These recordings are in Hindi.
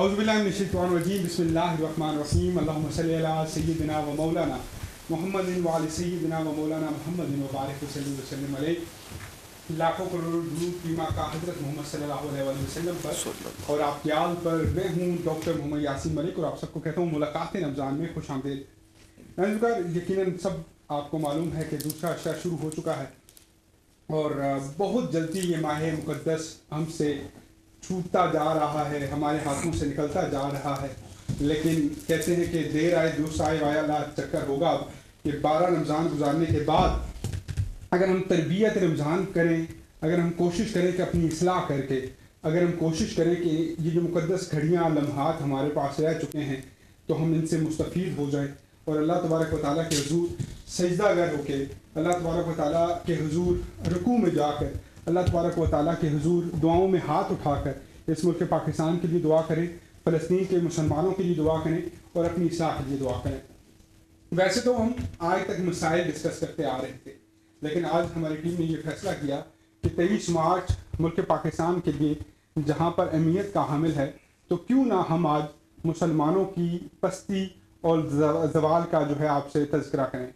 अज़बिल्लाशतवानजीम बसमीम मौलाना मोहम्मद व मौलाना मोहम्मद वबारक वसलम लाखों करोड़ दूर कीमा का हज़रत मोहम्मद सल्लल्लाहु वसल्लम पर और आप याल पर मैं हूँ डॉक्टर मोहम्मद यासिन मलिक और आप सबको कहता हूँ मुलाकात रमज़ान में खुश आमदेद यकीन सब आपको मालूम है कि दूसरा अशरा शुरू हो चुका है और बहुत जल्दी ये माह मुकदस हमसे छूटता जा रहा है हमारे हाथों से निकलता जा रहा है लेकिन कहते हैं कि देर आए दूस आए वाया चक्कर होगा कि बारह रमज़ान गुजारने के बाद अगर हम तरबियत रमज़ान करें अगर हम कोशिश करें कि अपनी असलाह करके अगर हम कोशिश करें कि ये जो मुकदस घड़ियाँ लम्हात हमारे पास रह चुके हैं तो हम इनसे मुस्तफ़ हो जाए और अल्लाह तबारक वाली के हजूर सजदागर होके अल्लाह तबारक वाली के हजूर रुकू में जाकर अल्लाह तबारक व ताली के हजूर दुआओं में हाथ उठाकर इस मुल्क पाकिस्तान के लिए दुआ करें फ़लस्तीन के मुसलमानों के लिए दुआ करें और अपनी इसलाह के लिए दुआ करें वैसे तो हम आज तक मसाइल डिस्कस करते आ रहे थे लेकिन आज हमारी टीम ने यह फैसला किया कि तेईस मार्च मुल्क पाकिस्तान के लिए जहाँ पर अहमियत का हामिल है तो क्यों ना हम आज मुसलमानों की पस्ती और जवाल का जो है आपसे तस्करा करें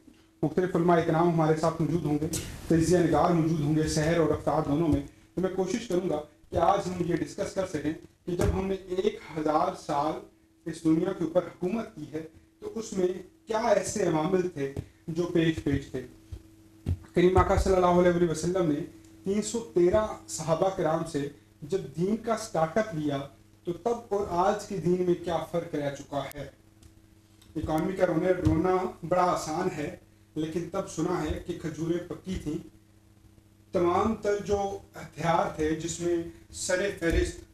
मुख्तलिफुलमा इकराम हमारे साथ मौजूद होंगे तजिया नगार मौजूद होंगे शहर और रफ्तार दोनों में तो मैं कोशिश करूँगा कि आज हम ये डिस्कस कर सकें कि जब हमने एक हज़ार साल इस दुनिया के ऊपर हुकूमत की है तो उसमें क्या ऐसे अवामिल थे जो पेश पेश थे करीम आका वसलम ने तीन सौ तेरह सहाबा कराम से जब दीन का स्टार्टअप लिया तो तब और आज के दिन में क्या फ़र्क रह चुका है इकॉनमी का रोने रोना बड़ा आसान है लेकिन तब सुना है कि खजूरें पक्की थीं तमाम तर जो हथियार थे जिसमें सरे फहरिस्त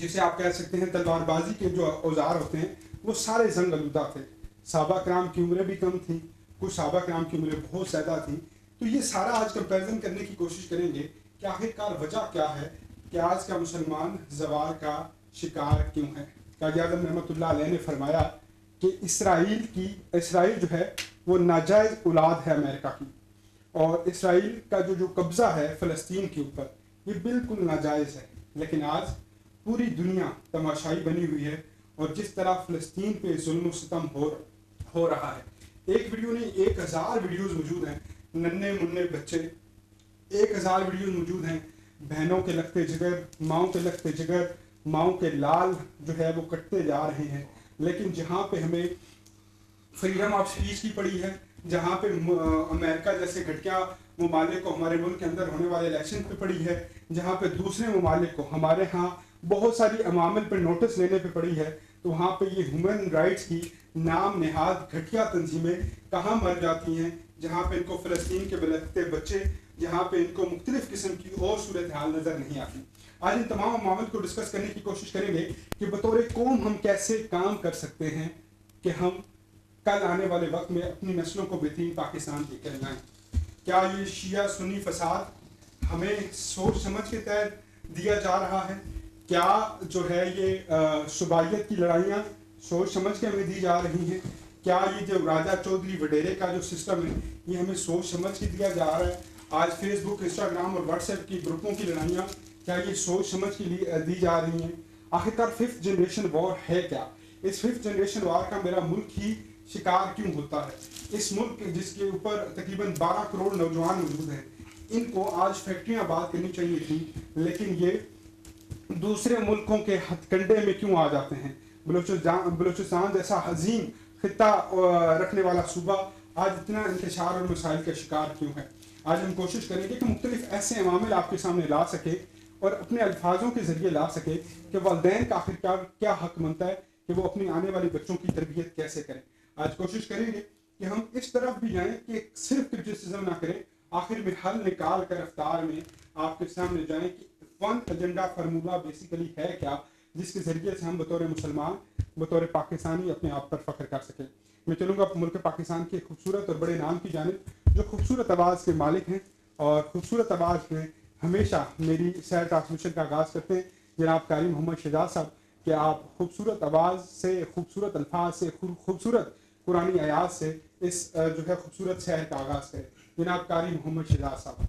जिसे आप कह सकते हैं तलवारबाजी के जो औजार होते हैं वो सारे जंग आलूदा थे सबा कराम की उम्रें भी कम थी कुछ सबा कराम की उम्रें बहुत ज़्यादा थी तो ये सारा आज कंपेरिजन करने की कोशिश करेंगे कि आखिरकार वजह क्या है कि आज का मुसलमान जवार का शिकार क्यों है काजी आजम रहमत ने फरमाया कि इसराइल की इसराइल जो है वो नाजायज़ औलाद है अमेरिका की और इसराइल का जो जो कब्ज़ा है फ़लस्तीन के ऊपर ये बिल्कुल नाजायज़ है लेकिन आज पूरी दुनिया तमाशाई बनी हुई है और जिस तरह फ़लस्तीन पे जुल्म सितम हो हो रहा है एक वीडियो नहीं एक हज़ार वीडियोज़ मौजूद हैं नन्हे मुन्ने बच्चे एक हज़ार वीडियोज़ मौजूद हैं बहनों के लगते जिगर माओ के लगते जिगर माओ के लाल जो है वो कटते जा रहे हैं लेकिन जहाँ पे हमें फ्रीडम ऑफ स्पीच की पड़ी है जहां पे अमेरिका जैसे घटिया ममालिक को हमारे मुल्क के अंदर होने वाले इलेक्शन पे पड़ी है जहाँ पे दूसरे ममालिक को हमारे यहाँ बहुत सारी अमामिल पे नोटिस लेने पे पड़ी है तो वहां पे ये ह्यूमन राइट्स की नाम नहाद घटिया तंजीमें कहाँ मर जाती हैं जहाँ पे इनको फ़लस्तीन के बलते बच्चे यहाँ पे इनको मुख्तलिफ किस्म की और सूरत हाल नज़र नहीं आती आज इन तमाम मामल को डिस्कस करने की कोशिश करेंगे कि बतौर कौम हम कैसे काम कर सकते हैं कि हम कल आने वाले वक्त में अपनी नस्लों को बेहतरीन पाकिस्तान लेकर जाए क्या ये शिया सुनी फसाद हमें सोच समझ के तहत दिया जा रहा है क्या जो है ये सुबाइत की लड़ाइयाँ सोच समझ के हमें दी जा रही हैं क्या ये जो राजा चौधरी वडेरे का जो सिस्टम है ये हमें सोच समझ के दिया जा रहा है आज फेसबुक इंस्टाग्राम और व्हाट्सएप की ग्रुपों की लड़ाइयाँ क्या ये सोच समझ के लिए दी जा रही हैं आखिरकार फिफ्थ जनरेशन वॉर है क्या इस फिफ्थ जनरेशन वॉर का मेरा मुल्क ही शिकार क्यों होता है इस मुल्क जिसके ऊपर तकरीबन 12 करोड़ नौजवान मौजूद हैं इनको आज फैक्ट्रियां बात करनी चाहिए थी लेकिन ये दूसरे मुल्कों के हथकंडे में क्यों आ जाते हैं बलोचिस्तान जैसा हजीम खत्ता रखने वाला सूबा आज इतना इंतजार और मसाइल का शिकार क्यों है आज हम कोशिश करेंगे कि मुख्तलिफ ऐसे अवामिल आपके सामने ला सके और अपने अल्फाजों के जरिए ला सके कि वालदेन का आखिरकार क्या हक बनता है कि वो अपने आने वाले बच्चों की तरबियत कैसे करें आज कोशिश करेंगे कि हम इस तरफ भी जाएं कि सिर्फ क्रिटिसिज्म ना करें आखिर में हल निकाल कर रफ्तार में आपके सामने जाएं कि वन एजेंडा फार्मूला बेसिकली है क्या जिसके जरिए से हम बतौर मुसलमान बतौर पाकिस्तानी अपने आप पर फख्र कर सकें मैं चलूँगा मुल्क पाकिस्तान के खूबसूरत और बड़े नाम की जानब जो खूबसूरत आवाज़ के मालिक हैं और खूबसूरत आवाज़ में हमेशा मेरी सैर ट्रांसमिशन का आगाज़ करते हैं जनाब कारी मोहम्मद शहजाद साहब कि आप खूबसूरत आवाज़ से खूबसूरत अल्फाज से खूबसूरत कुरानी आयाज से इस जो है खूबसूरत शहर का आगाज़ करें जनाब कारी मोहम्मद शहजाद साहब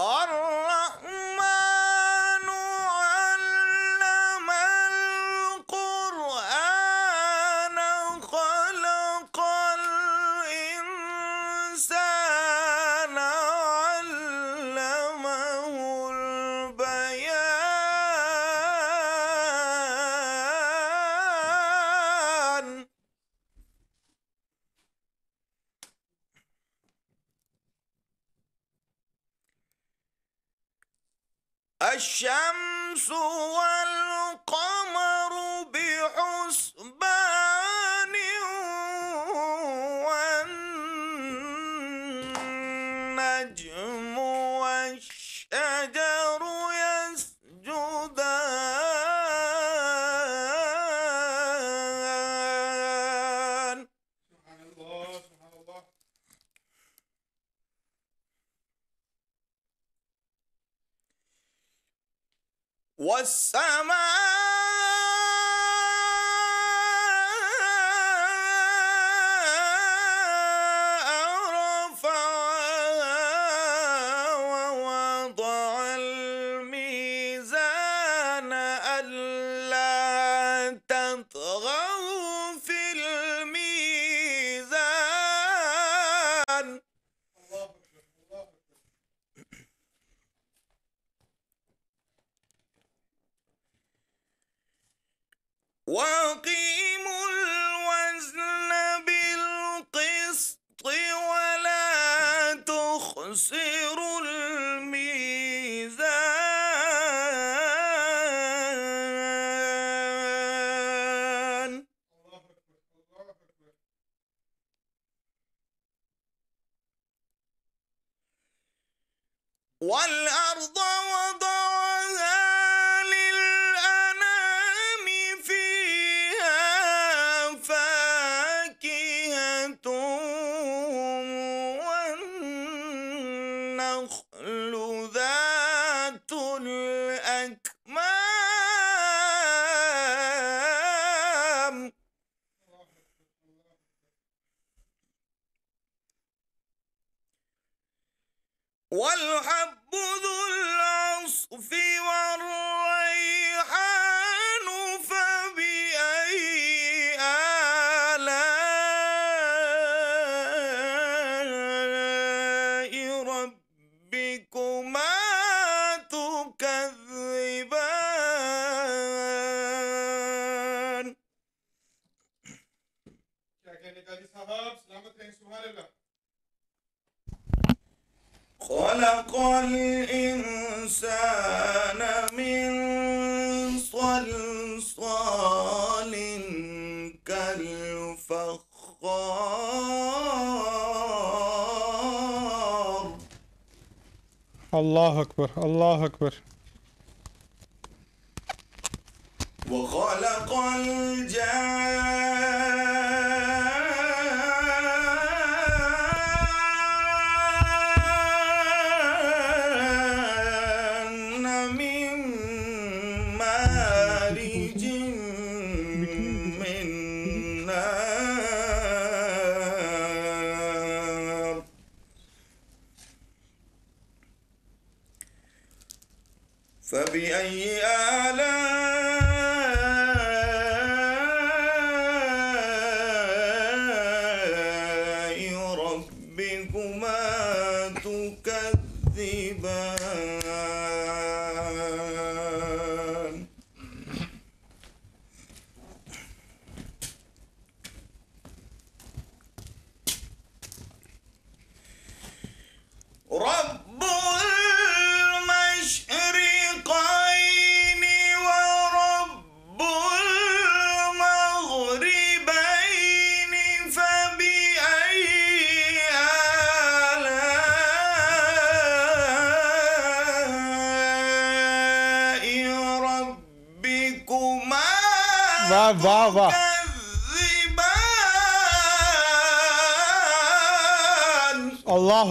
الرحمن والسماء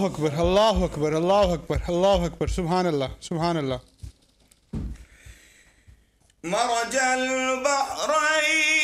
أكبر الله أكبر الله أكبر الله أكبر سبحان الله سبحان الله مرج البحرين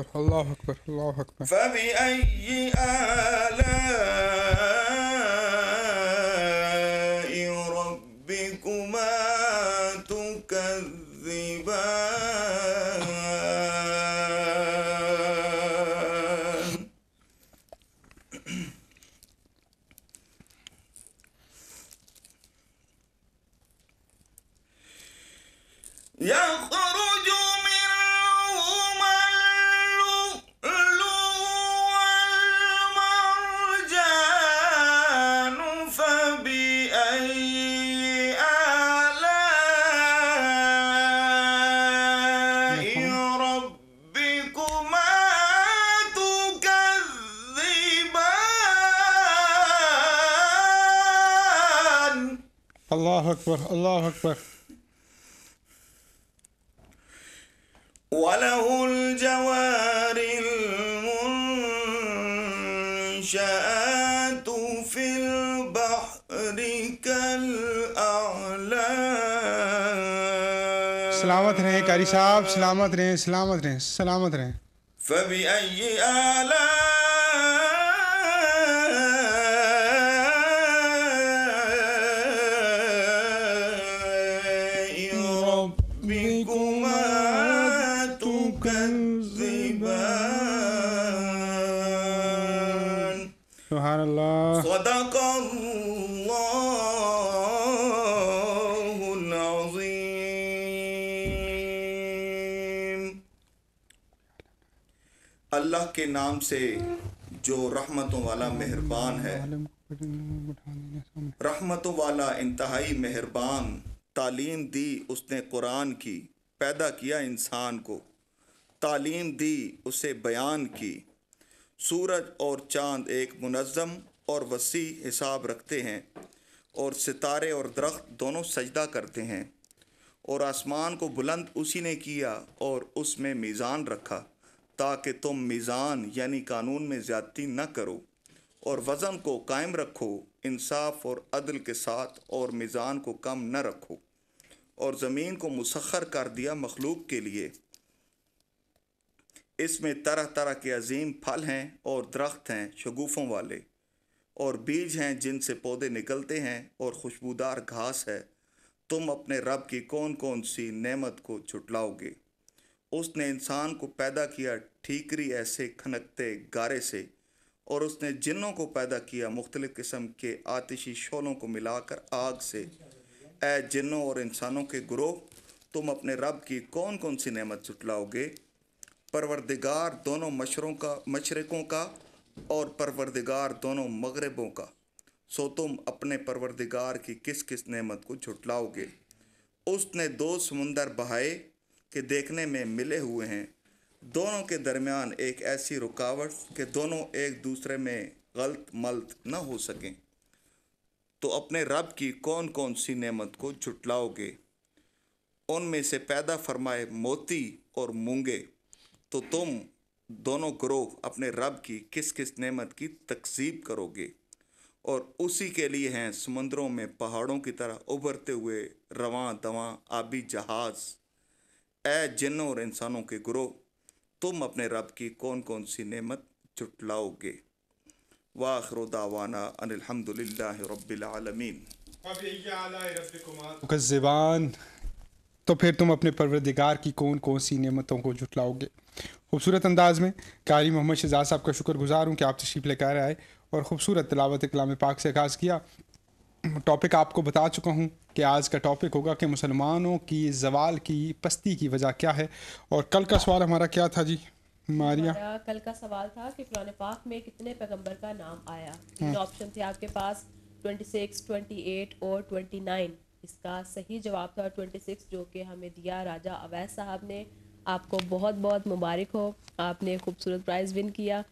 أكبر الله أكبر الله أكبر فبأي آلاء रहें सलामत रहें सलामत रहें से जो रहमतों वाला मेहरबान है रहमतों वाला इंतहाई मेहरबान तालीम दी उसने कुरान की पैदा किया इंसान को तालीम दी उसे बयान की सूरज और चांद एक मुनज़म और वसी हिसाब रखते हैं और सितारे और दरख्त दोनों सजदा करते हैं और आसमान को बुलंद उसी ने किया और उसमें मीज़ान रखा ताकि तुम मीज़ान यानी कानून में ज़्यादती न करो और वज़न को कायम रखो इंसाफ और अदल के साथ और मीज़ान को कम न रखो और ज़मीन को मुसखर कर दिया मखलूक के लिए इसमें तरह तरह के अजीम फल हैं और दरख्त हैं शगुफ़ों वाले और बीज हैं जिनसे पौधे निकलते हैं और खुशबूदार घास है तुम अपने रब की कौन कौन सी नेमत को छुटलाओगे उसने इंसान को पैदा किया ठीकरी ऐसे खनकते गारे से और उसने जिन्नों को पैदा किया मुख्तलिफ़ किस्म के आतिशी शोलों को मिलाकर आग से ए जिन्नों और इंसानों के ग्रोह तुम अपने रब की कौन कौन सी नेमत जुटलाओगे परवरदिगार दोनों मशरों का मशरक़ों का और परवरदिगार दोनों मगरबों का सो तुम अपने परवरदिगार की किस किस नेमत को झुटलाओगे उसने दो समुंदर बहाए के देखने में मिले हुए हैं दोनों के दरमियान एक ऐसी रुकावट कि दोनों एक दूसरे में गलत मलत न हो सकें तो अपने रब की कौन कौन सी नेमत को जुटलाओगे उनमें से पैदा फरमाए मोती और मूँगे तो तुम दोनों ग्रोह अपने रब की किस किस नेमत की तकसीब करोगे और उसी के लिए हैं समंदरों में पहाड़ों की तरह उभरते हुए रवा दवा आबी जहाज़ ए जिन और इंसानों के गुरो तुम अपने रब की कौन कौन सी नेमत चुटलाओगे वाखर दावाना अनिलहमदिल्ला रबालमीन मुकजबान तो फिर तुम अपने परवरदिगार की कौन कौन सी नियमतों को जुटलाओगे खूबसूरत अंदाज़ में कारी मोहम्मद शहजाद साहब का शुक्र गुज़ार हूँ कि आप तशरीफ़ लेकर आए और ख़ूबसूरत तलावत कलाम पाक से आगाज़ किया टॉपिक आपको बता चुका हूँ कि आज का टॉपिक होगा कि मुसलमानों की जवाल की पस्ती की वजह क्या है और कल का सवाल हमारा क्या था जी मारिया कल का सवाल था कि पुराने पाक में कितने पैगंबर का नाम आया हाँ। तीन ऑप्शन थे आपके पास 26, 28 और 29 इसका सही जवाब था 26 जो कि हमें दिया राजा अवैध साहब ने आपको बहुत बहुत मुबारक हो आपने खूबसूरत प्राइज़ विन किया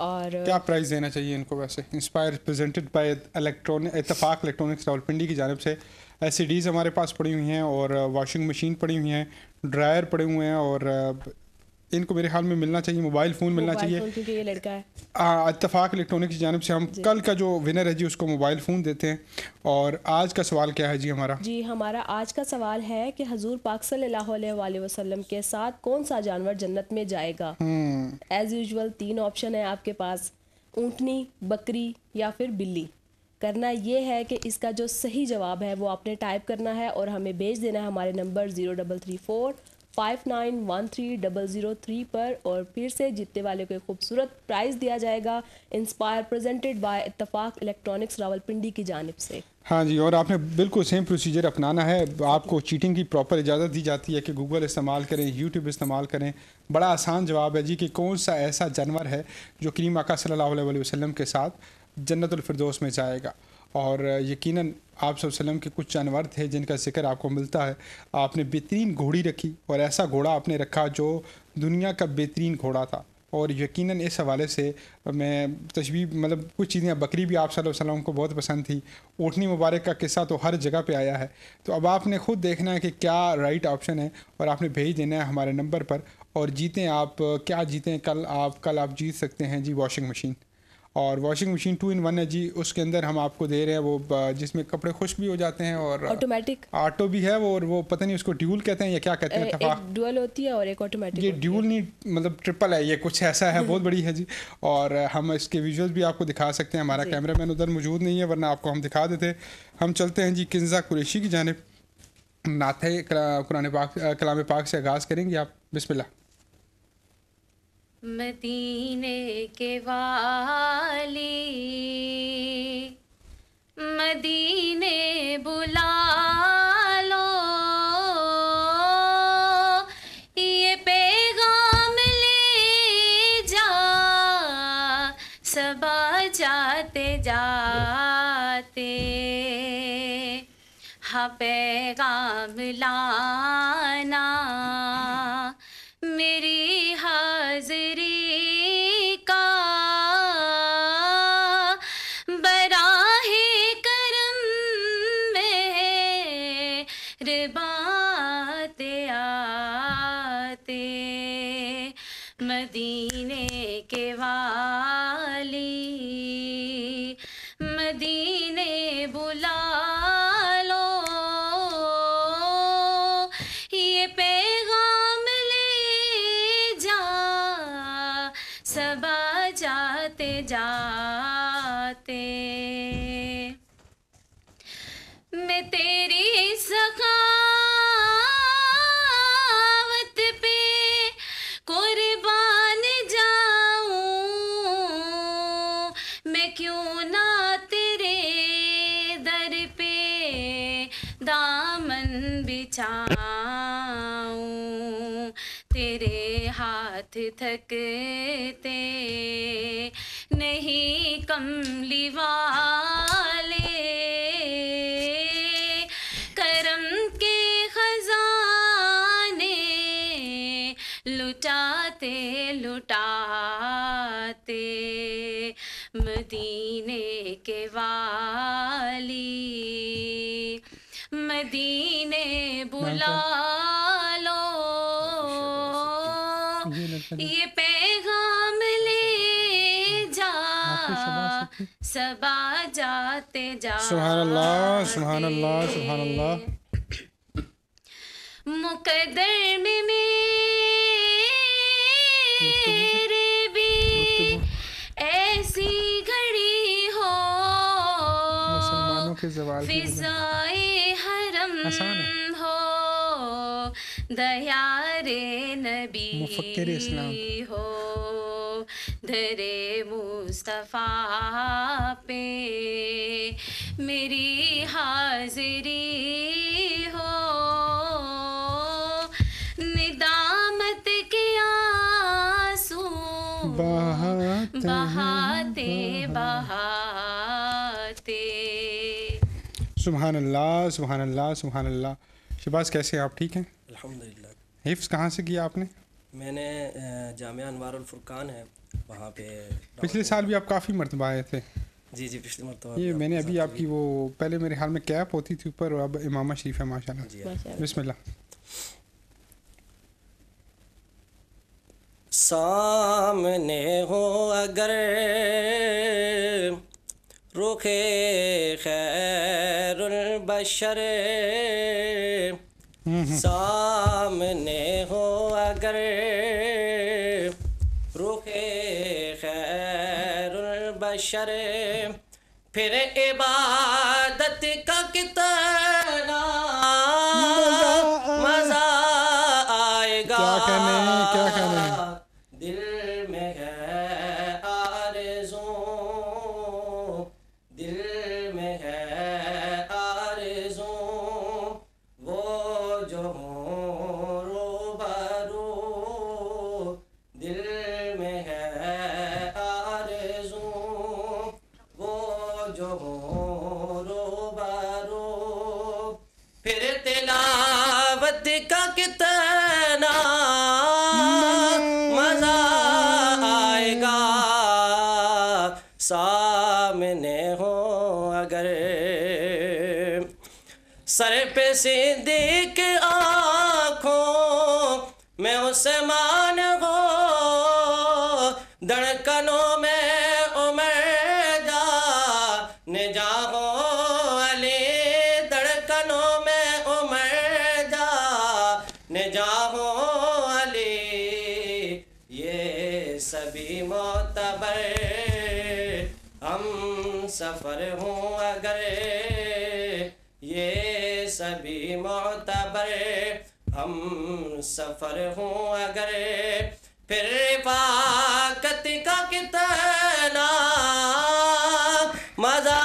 और क्या प्राइस देना चाहिए इनको वैसे inspire presented by electronic Ittefaq electronics Rawalpindi की जानब से एस हमारे पास पड़ी हुई हैं और वॉशिंग uh, मशीन पड़ी हुई हैं ड्रायर पड़े हुए हैं और uh, इनको मेरे ख्याल में मिलना चाहिए मोबाइल फ़ोन मिलना चाहिए क्योंकि ये लड़का है इतफाक इलेक्ट्रॉनिक की जानब से हम कल का जो विनर है जी उसको मोबाइल फ़ोन देते हैं और आज का सवाल क्या है जी हमारा जी हमारा आज का सवाल है कि हजूर पाक सल्लल्लाहु वसल्लम के साथ कौन सा जानवर जन्नत में जाएगा एज हम्म। यूजल तीन ऑप्शन है आपके पास ऊँटनी बकरी या फिर बिल्ली करना यह है कि इसका जो सही जवाब है वो आपने टाइप करना है और हमें भेज देना है हमारे number zero double three four five nine one three double zero three पर और फिर से जीतने वाले को एक खूबसूरत प्राइज़ दिया जाएगा Inspire presented by Ittefaq Electronics Rawalpindi की जानब से हाँ जी और आपने बिल्कुल सेम प्रोसीजर अपनाना है आपको चीटिंग की प्रॉपर इजाज़त दी जाती है कि गूगल इस्तेमाल करें यूट्यूब इस्तेमाल करें बड़ा आसान जवाब है जी कि कौन सा ऐसा जानवर है जो करीम आका सल्लल्लाहु अलैहि वसल्लम के साथ जन्नतफरदोस में जाएगा और यकीनन आप सल्लम के कुछ जानवर थे जिनका जिक्र आपको मिलता है आपने बेहतरीन घोड़ी रखी और ऐसा घोड़ा आपने रखा जो दुनिया का बेहतरीन घोड़ा था और यकीनन इस हवाले से मैं तशबी मतलब कुछ चीज़ें बकरी भी आप सल्लम को बहुत पसंद थी ऊटनी मुबारक का किस्सा तो हर जगह पे आया है तो अब आपने ख़ुद देखना है कि क्या राइट ऑप्शन है और आपने भेज देना है हमारे नंबर पर और जीतें आप क्या जीतें कल आप कल आप जीत सकते हैं जी वॉशिंग मशीन और washing machine two in one है जी उसके अंदर हम आपको दे रहे हैं वो जिसमें कपड़े खुश्क भी हो जाते हैं और ऑटोमेटिक ऑटो भी है वो और वो पता नहीं उसको ड्यूल कहते हैं या क्या कहते हैं तफा होती है और एक ऑटोमेटिक ये ड्यूल नहीं मतलब ट्रिपल है ये कुछ ऐसा है बहुत बड़ी है जी और हम इसके विजुअल भी आपको दिखा सकते हैं हमारा कैमरा मैन उधर मौजूद नहीं है वरना आपको हम दिखा देते हम चलते हैं जी किन्जा कुरेशी की जानब नाथे कुरान पाक कलाम पाक से आगाज़ करेंगे आप बिस्मिल्लाह मदीने के वाली मदीने बुला लो ये पैगाम ले जा सबा जाते जाते हाँ पैगाम ला सखावत पे कुर्बान जाऊं मैं क्यों ना तेरे दर पे दामन बिछाऊं तेरे हाथ थकते नहीं कमलीवार लुटाते लुटाते मदीने के वाली मदीने बुला लो ये पैगाम ले जा सबा जाते जा सुभान अल्लाह सुभान अल्लाह सुभान अल्लाह मुकदर में जवाल फिजाए हरम हो दयारे नबी हो धरे मुस्तफ़ा पे मेरी हाजिरी हो निदामत के आंसू बहाते बहा सुबहान अल्लाह सुबहान अल्लाह सुबहान अल्लाह शबाज कैसे आप ठीक हैं अल्हम्दुलिल्लाह हिफ्स कहाँ से किया आपने मैंने जामिया अनवारफुरकान है वहाँ पे पिछले साल भी आप काफ़ी मरतबा आए थे जी जी पिछले मरतबा ये मैंने अभी आपकी वो पहले मेरे हाल में कैप होती थी ऊपर और अब इमामा शरीफ है माशा हाँ। बिस्मिल्लाह सामने हो अगर रुखे खैर बशर सामने हो अगर रुखे खैर बशर फिर इबादत का कितना सफर हूँ अगर ये सभी मोतबर हम सफर हूँ अगर फिर पाकत का कितना मजा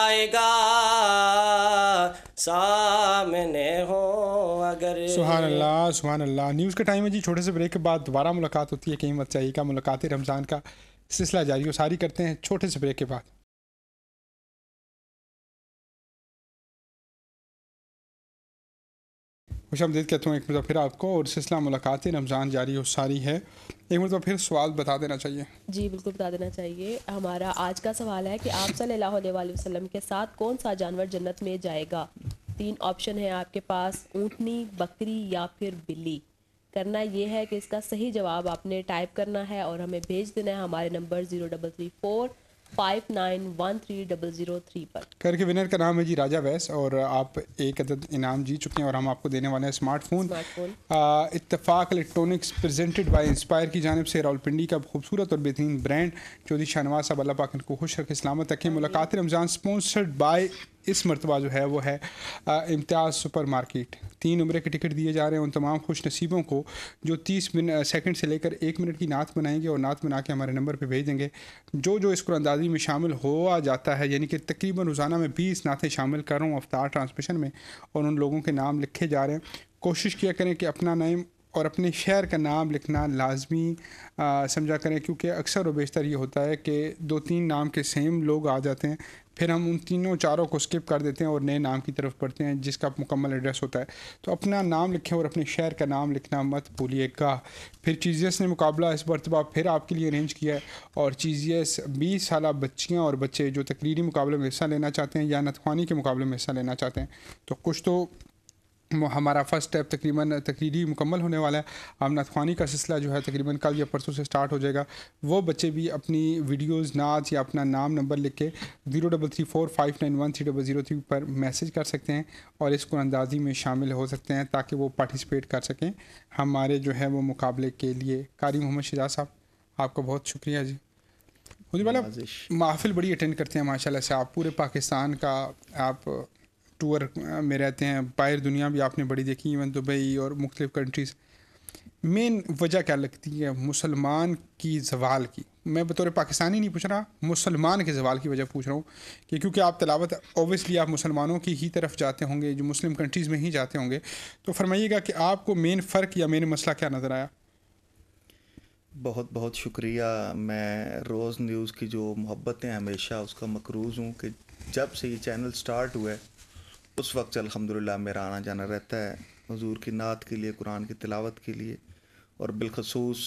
आएगा सामने हो सुहान अल्लाह सुहान अल्लाह न्यूज़ के टाइम है जी छोटे से ब्रेक के बाद दोबारा मुलाकात होती है कहीं मत चाहिए का मुलाकात रमज़ान का सिलसिला जारी हो सारी करते हैं छोटे से ब्रेक के बाद खुश आमदीद कहता हूँ एक मतलब फिर आपको और सिलसिला मुलाकात रमज़ान जारी और सारी है एक मतलब फिर सवाल बता देना चाहिए जी बिल्कुल बता देना चाहिए हमारा आज का सवाल है कि आप सल्लल्लाहु अलैहि वसल्लम के साथ कौन सा जानवर जन्नत में जाएगा तीन ऑप्शन है आपके पास ऊँटनी बकरी या फिर बिल्ली करना ये है कि इसका सही जवाब आपने टाइप करना है और हमें भेज देना है हमारे number zero double three four five nine one three double zero three पर करके विनर का नाम है जी राजा वैस और आप एक अदद इनाम जीत चुके हैं और हम आपको देने वाले हैं स्मार्टफोन इतफाक इलेक्ट्रॉनिक्स प्रेजेंटेड बाय इंस्पायर की जानब से रावलपिंडी का खूबसूरत और बेहतरीन ब्रांड चौधरी शाहनवाज साहब अल्लाह पाकिन को खुश रखे सलामत रखें मुलाकात रमज़ान स्पॉन्सर्ड बाई इस मरतबा जो है वो है इम्तियाज़ सुपर मार्केट तीन उम्र के टिकट दिए जा रहे हैं उन तमाम खुश नसीबों को जो तीस मिन सेकेंड से लेकर एक मिनट की नात बनाएंगे और नात बना के हमारे नंबर पर भेज देंगे जो जो इसको अंदाजी में शामिल हुआ जाता है यानी कि तकरीबन रोज़ाना में बीस नातें शामिल कर रहा हूँ अवतार ट्रांसमिशन में और उन लोगों के नाम लिखे जा रहे हैं कोशिश किया करें कि अपना नाम और अपने शहर का नाम लिखना लाजमी समझा करें क्योंकि अक्सर व बेशतर ये होता है कि दो तीन नाम के सेम लोग आ जाते हैं फिर हम उन तीनों चारों को स्किप कर देते हैं और नए नाम की तरफ पढ़ते हैं जिसका मुकम्मल एड्रेस होता है तो अपना नाम लिखें और अपने शहर का नाम लिखना मत भूलिएगा फिर चीजियस ने मुकाबला इस मरतबा फिर आपके लिए अरेंज किया है और चीजियस बीस साल बच्चियाँ और बच्चे जो तकरीरी मुकाबले में हिस्सा लेना चाहते हैं या नतवानी के मुकाबले में हिस्सा लेना चाहते हैं तो कुछ तो हमारा फर्स्ट स्टेप तकरीबन तकरीरी मुकम्मल होने वाला है आमनाथ खानी का सिलसिला जो है तकरीबन कल या परसों से स्टार्ट हो जाएगा वो बच्चे भी अपनी वीडियोस नाच या अपना नाम नंबर लिख के zero double three four five nine one three double zero three पर मैसेज कर सकते हैं और इस अंदाजी में शामिल हो सकते हैं ताकि वो पार्टिसिपेट कर सकें हमारे जो है वो मुकाबले के लिए कारी मोहम्मद शिजा साहब आपका बहुत शुक्रिया जी मुझे महफिल बड़ी अटेंड करते हैं माशाला से आप पूरे पाकिस्तान का आप टूर uh, में रहते हैं बाहर दुनिया भी आपने बड़ी देखी इवन दुबई और मुख्तलिफ कंट्रीज़ मेन वजह क्या लगती है मुसलमान की जवाल की मैं बतौर पाकिस्तानी नहीं पूछ रहा मुसलमान के जवाल की वजह पूछ रहा हूँ कि क्योंकि आप तलावत ओबियसली आप मुसलमानों की ही तरफ जाते होंगे जो मुस्लिम कंट्रीज़ में ही जाते होंगे तो फरमाइएगा कि आपको मेन फ़र्क या मेन मसला क्या नज़र आया बहुत बहुत शुक्रिया मैं रोज़ न्यूज़ की जो मोहब्बतें हमेशा उसका मकरूज़ हूँ कि जब से ये चैनल स्टार्ट हुआ है उस वक्त अल्हम्दुलिल्लाह मेरा आना जाना रहता है हजूर की नात के लिए कुरान की तिलावत के लिए और बिलखसूस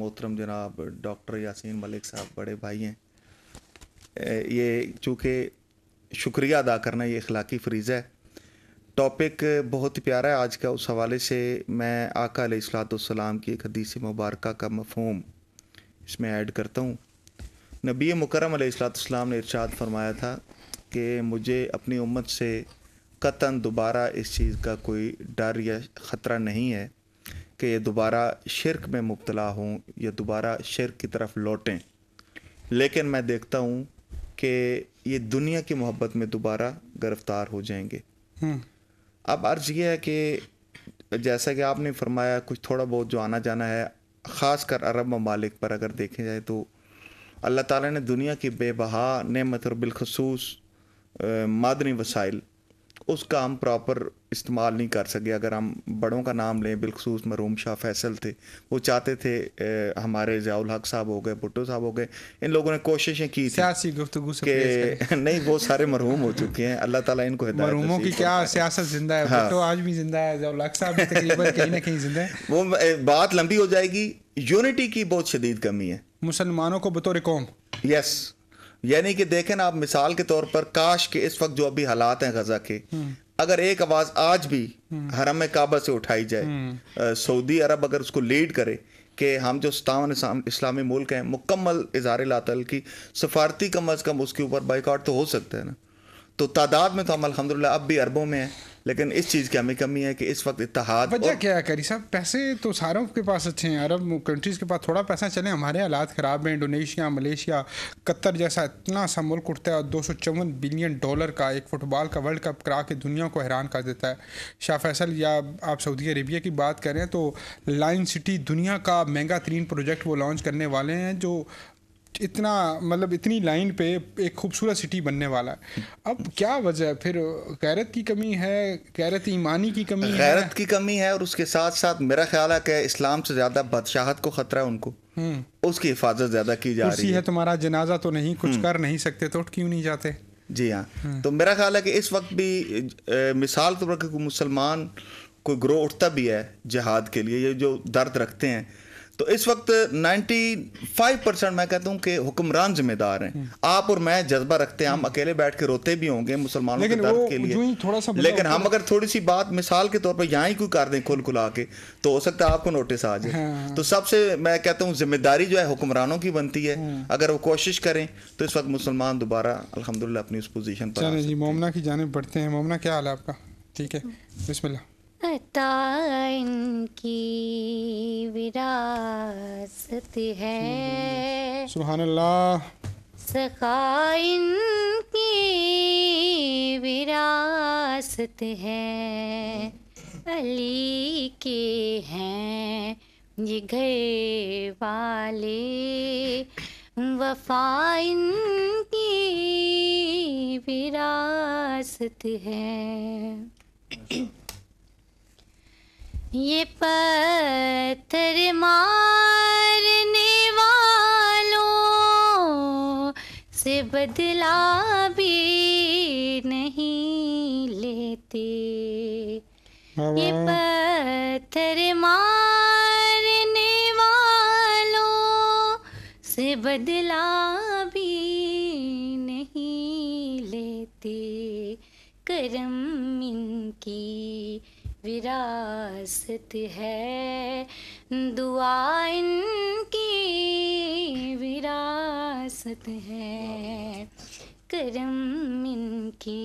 मोहतरम जनाब डॉक्टर यासीन मलिक साहब बड़े भाई हैं ये चूँकि शुक्रिया अदा करना ये अखलाकी फ्रीज़ है टॉपिक बहुत ही प्यारा है आज का उस हवाले से मैं आका सलाम की एक हदीस मुबारक का मफहम इसमें ऐड करता हूँ नबी मुकरम ने इरशाद फरमाया था कि मुझे अपनी उम्मत से कतन दोबारा इस चीज़ का कोई डर या ख़तरा नहीं है कि ये दोबारा शिरक में मुबतला हों या दोबारा शिरक की तरफ लौटें लेकिन मैं देखता हूँ कि ये दुनिया की मोहब्बत में दोबारा गिरफ़्तार हो जाएंगे हम्म। अब अर्ज़ यह है कि जैसा कि आपने फरमाया कुछ थोड़ा बहुत जो आना जाना है ख़ास कर अरब ममालिक पर अगर देखे जाए तो अल्लाह ताला ने दुनिया की बेबहा नमत और बिलखसूस मादनी वसाइल उसका हम प्रॉपर इस्तेमाल नहीं कर सके अगर हम बड़ों का नाम लें बिलखसूस मरूम शाह फैसल थे वो चाहते थे ए, हमारे जयाल हक साहब हो गए भुट्टो साहब हो गए इन लोगों ने कोशिशें की थी गुफ्तु के नहीं वो सारे मरहूम हो चुके हैं अल्लाह ताला इनको मरहूमों की क्या सियासत जिंदा है हाँ। आज भी जिंदा है जयाल हक साहब कहीं ना कहीं जिंदा है वो बात लंबी हो जाएगी यूनिटी की बहुत शदीद कमी है मुसलमानों को बतौर कौम यस यानी कि देखें ना आप मिसाल के तौर पर काश के इस वक्त जो अभी हालात हैं गजा के अगर एक आवाज आज भी हरम काबा से उठाई जाए सऊदी अरब अगर उसको लीड करे कि हम जो सतावन इस्लामी मुल्क हैं मुकम्मल इजार लातल की सफारती कम अज़ कम उसके ऊपर बाइकआउट तो हो सकता है ना तो तादाद में तो हम अलहमदिल्ला अब भी अरबों में हैं लेकिन इस चीज़ की हमें कमी है कि इस वक्त इतिहाद वजह क्या है करी साहब पैसे तो सारों के पास अच्छे हैं अरब कंट्रीज़ के पास थोड़ा पैसा चले हमारे हालात ख़राब हैं इंडोनेशिया मलेशिया कतर जैसा इतना सा मुल्क उठता है और दो बिलियन डॉलर का एक फ़ुटबॉल का वर्ल्ड कप करा के दुनिया को हैरान कर देता है शाह फैसल या आप सऊदी अरेबिया की बात करें तो लाइन सिटी दुनिया का महंगा तरीन प्रोजेक्ट वो लॉन्च करने वाले हैं जो इतना मतलब इतनी लाइन पे एक खूबसूरत सिटी बनने वाला है अब क्या वजह है फिर गैरत की कमी है गैरत ईमानी की कमी गैरत है गैरत की कमी है और उसके साथ साथ मेरा ख्याल है कि इस्लाम से ज़्यादा बादशाहत को ख़तरा है उनको हम्म। उसकी हिफाजत ज़्यादा की जा रही है, है तुम्हारा जनाजा तो नहीं कुछ हम्म। कर नहीं सकते तो उठ क्यों नहीं जाते जी हाँ हम्म। तो मेरा ख्याल है कि इस वक्त भी ए, मिसाल तौर पर मुसलमान कोई ग्रोह उठता भी है जहाद के लिए ये जो दर्द रखते हैं तो इस वक्त 95 परसेंट मैं कहता हूँ कि हुक्मरान जिम्मेदार हैं हम्म। आप और मैं जज्बा रखते हैं हम अकेले बैठ के रोते भी होंगे मुसलमानों के दर्द के लिए थोड़ा सा लेकिन हम अगर थोड़ी सी बात मिसाल के तौर पर यहाँ ही कोई कर दें खुल खुला के तो हो सकता है आपको नोटिस आ जाए हाँ। तो सबसे मैं कहता हूँ जिम्मेदारी जो है हुक्मरानों की बनती है हाँ। अगर वो कोशिश करें तो इस वक्त मुसलमान दोबारा अलहमदिल्ला अपनी उस पोजिशन पर जी मोमना की जानब बढ़ते हैं मोमना क्या हाल है आपका ठीक है बिस्मिल्लाह अतान की विरासत है सुहान अल्लाह सखा विरासत है अली के हैं ये घर वाले वफाइन की विरासत है ये पत्थर मारने वालों से बदला भी नहीं लेते ये पत्थर मारने वालों से बदला भी नहीं लेते करम इनकी विरासत है दुआ इनकी विरासत है करम इनकी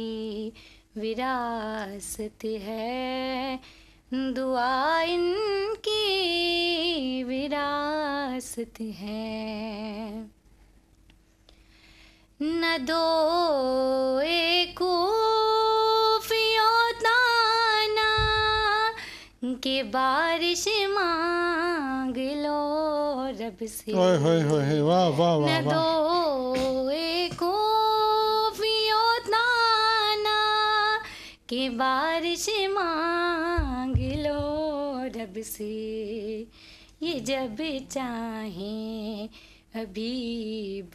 विरासत है दुआ इनकी विरासत है न दो एक के बारिश मांग लो रब से ओए होए होए वाह वाह वाह न दो एको ताना के बारिश मांग लो रब से ये जब चाहे अभी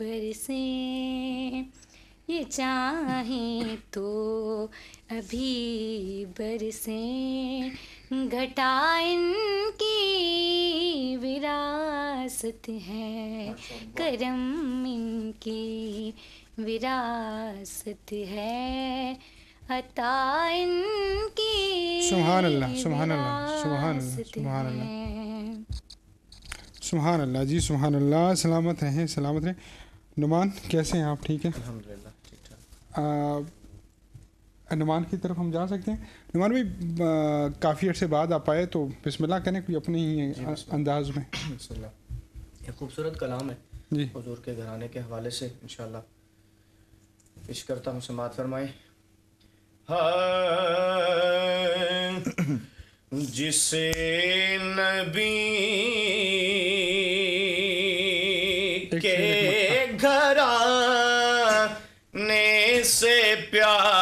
बरसे ये चाहे तो अभी बरसे घटा इनकी विरासत है अच्छा, करम इनकी विरासत है अता इनकी सुभान अल्लाह सुभान अल्लाह सुभान अल्लाह सुभान अल्लाह सुभान अल्लाह जी सुभान अल्लाह सलामत रहें सलामत रहें नुमान कैसे हैं आप ठीक है अल्हम्दुलिल्लाह ठीक ठाक अनुमान की तरफ हम जा सकते हैं नुमान भाई काफ़ी अर्से बाद आप आए तो बिस्मिल्ला कहने कोई अपने ही अंदाज में एक खूबसूरत कलाम है जी हजूर के घराने के हवाले से इन पेश करता हूँ समात फरमाए जिसे नबी के घरा ने से प्यार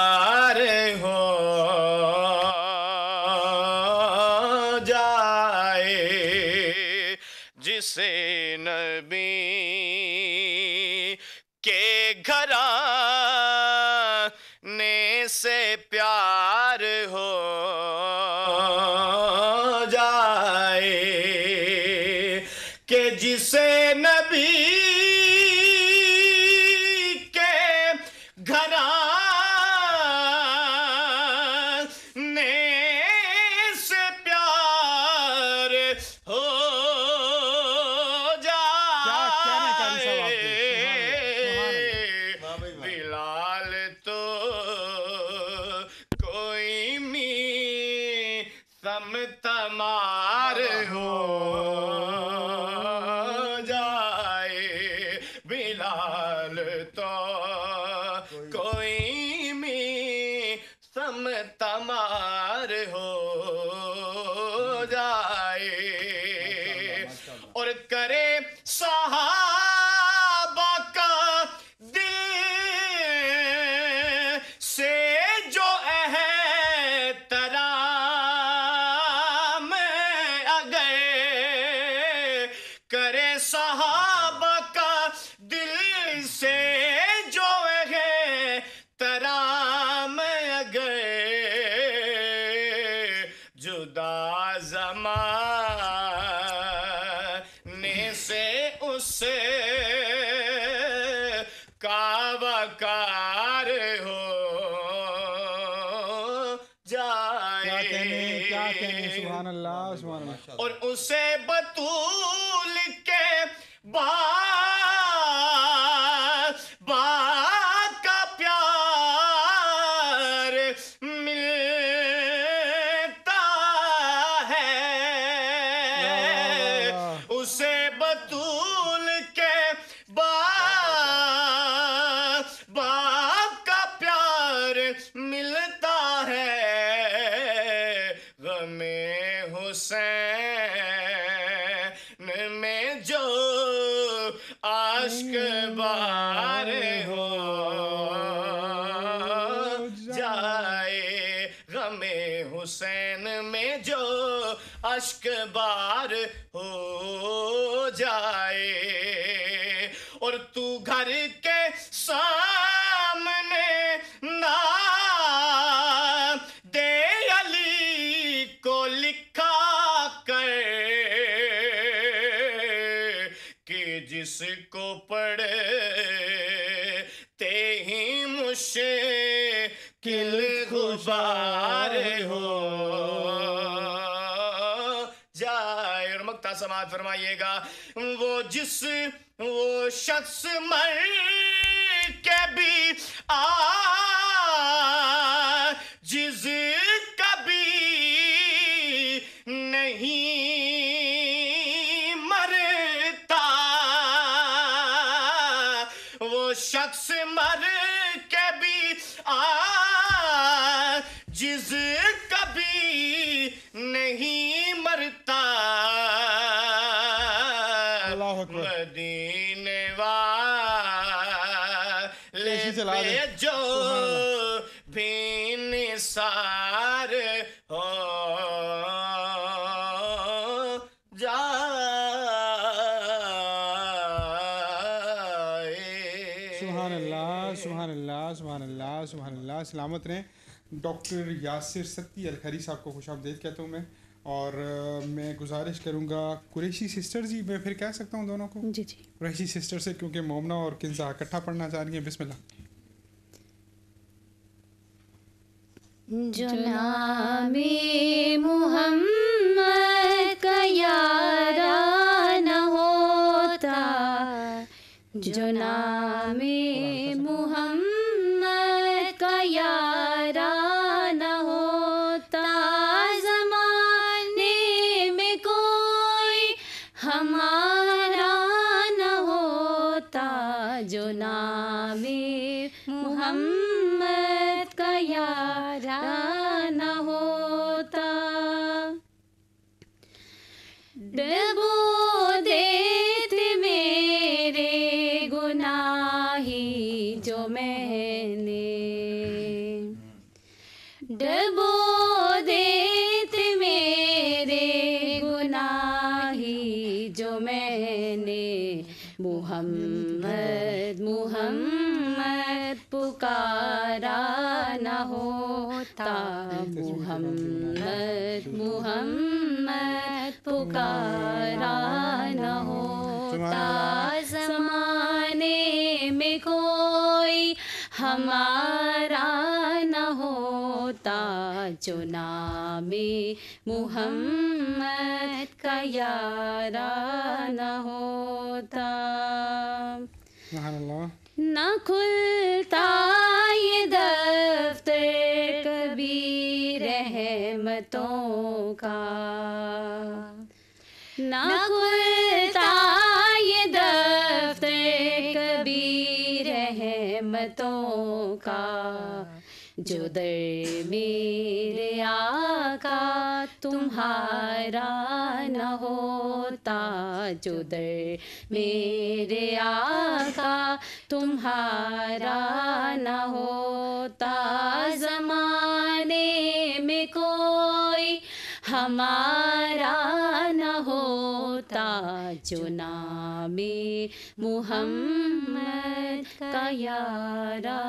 अल्लाह सलामत रहें डॉक्टर यासिर सत्ती अलखरी साहब को खुश आमदेद कहता हूँ मैं और मैं गुजारिश करूँगा कुरेशी सिस्टर जी मैं फिर कह सकता हूँ दोनों को जी जी कुरेशी सिस्टर से क्योंकि मोमना और किन्जा इकट्ठा पढ़ना चाह रही हैं बिस्मिल्लाह जो नामे मुहम्मद का यारा न होता जो नामे मुहम्मद न होता जमाने में कोई हमारा न होता जो नाम मोहम्मद पुकारा न हो जमाने में कोई हमारा न होता जो नामे मुहम्मद का यारा न होता न खुलता ये दफ्तर कभी रहमतों का ना खुलता ये दफ्ते कभी रहमतों का जो दर मेरे आका तुम्हारा न होता जो दर मेरे आका तुम्हारा न होता जमाने में कोई हमारा जो में मोहम्मद का यारा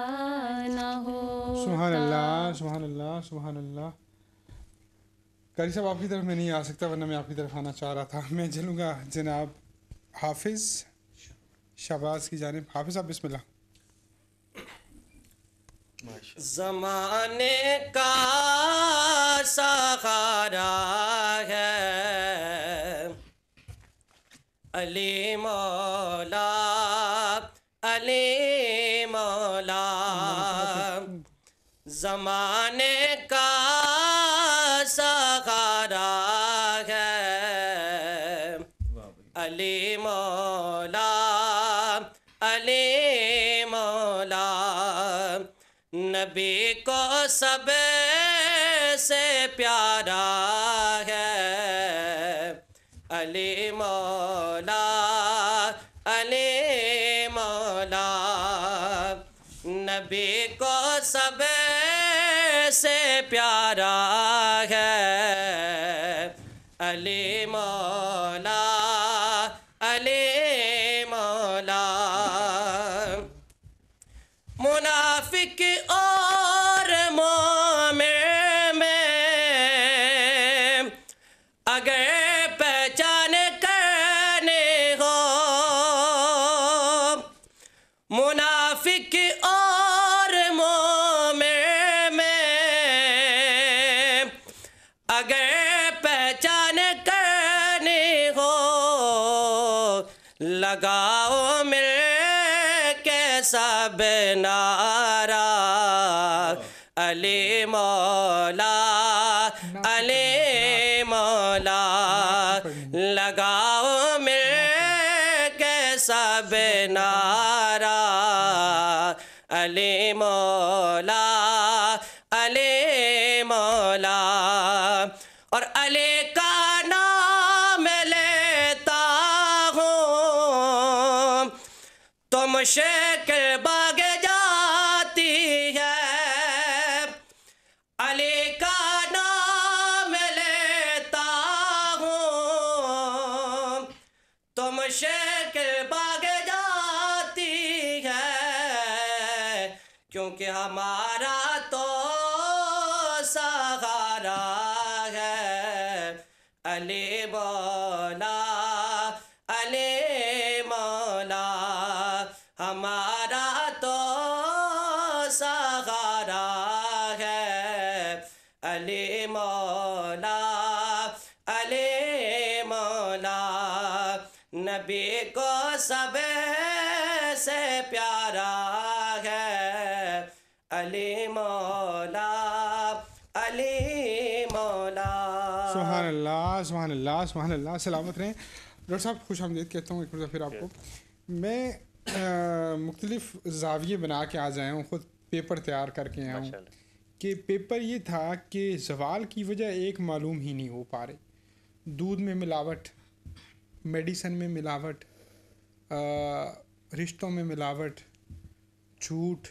हो सुबहान अल्लाह सुबहान अल्लाह सुबहान अल्लाह कारी साहब आपकी तरफ मैं नहीं आ सकता वरना मैं आपकी तरफ आना चाह रहा था मैं चलूँगा जनाब हाफिज़ शहबाज की जानब हाफिज़ साहब बिस्मिल्लाह जमाने का सहारा है अले मौला अले मौला जमाने का सहारा है अले मौला अले मौला नबी को सब से प्यारा लगाओ मिल के सब नारा अली मौला अली मौला लगाओ मिल के सब नारा अली मौला Oxê! को सब से प्यारा है अली मौला अली मौला सुहान अल्लाह सुहान अल्लाह सुहान अल्लाह सलामत रहें डॉक्टर साहब खुश आमदीद कहता हूँ एक बार फिर आपको मैं मुख्तलिफ जाविये बना के आ जाया हूँ ख़ुद पेपर तैयार करके आया हूँ कि पेपर ये था कि जवाल की वजह एक मालूम ही नहीं हो पा रही दूध में मिलावट मेडिसन में मिलावट रिश्तों में मिलावट झूठ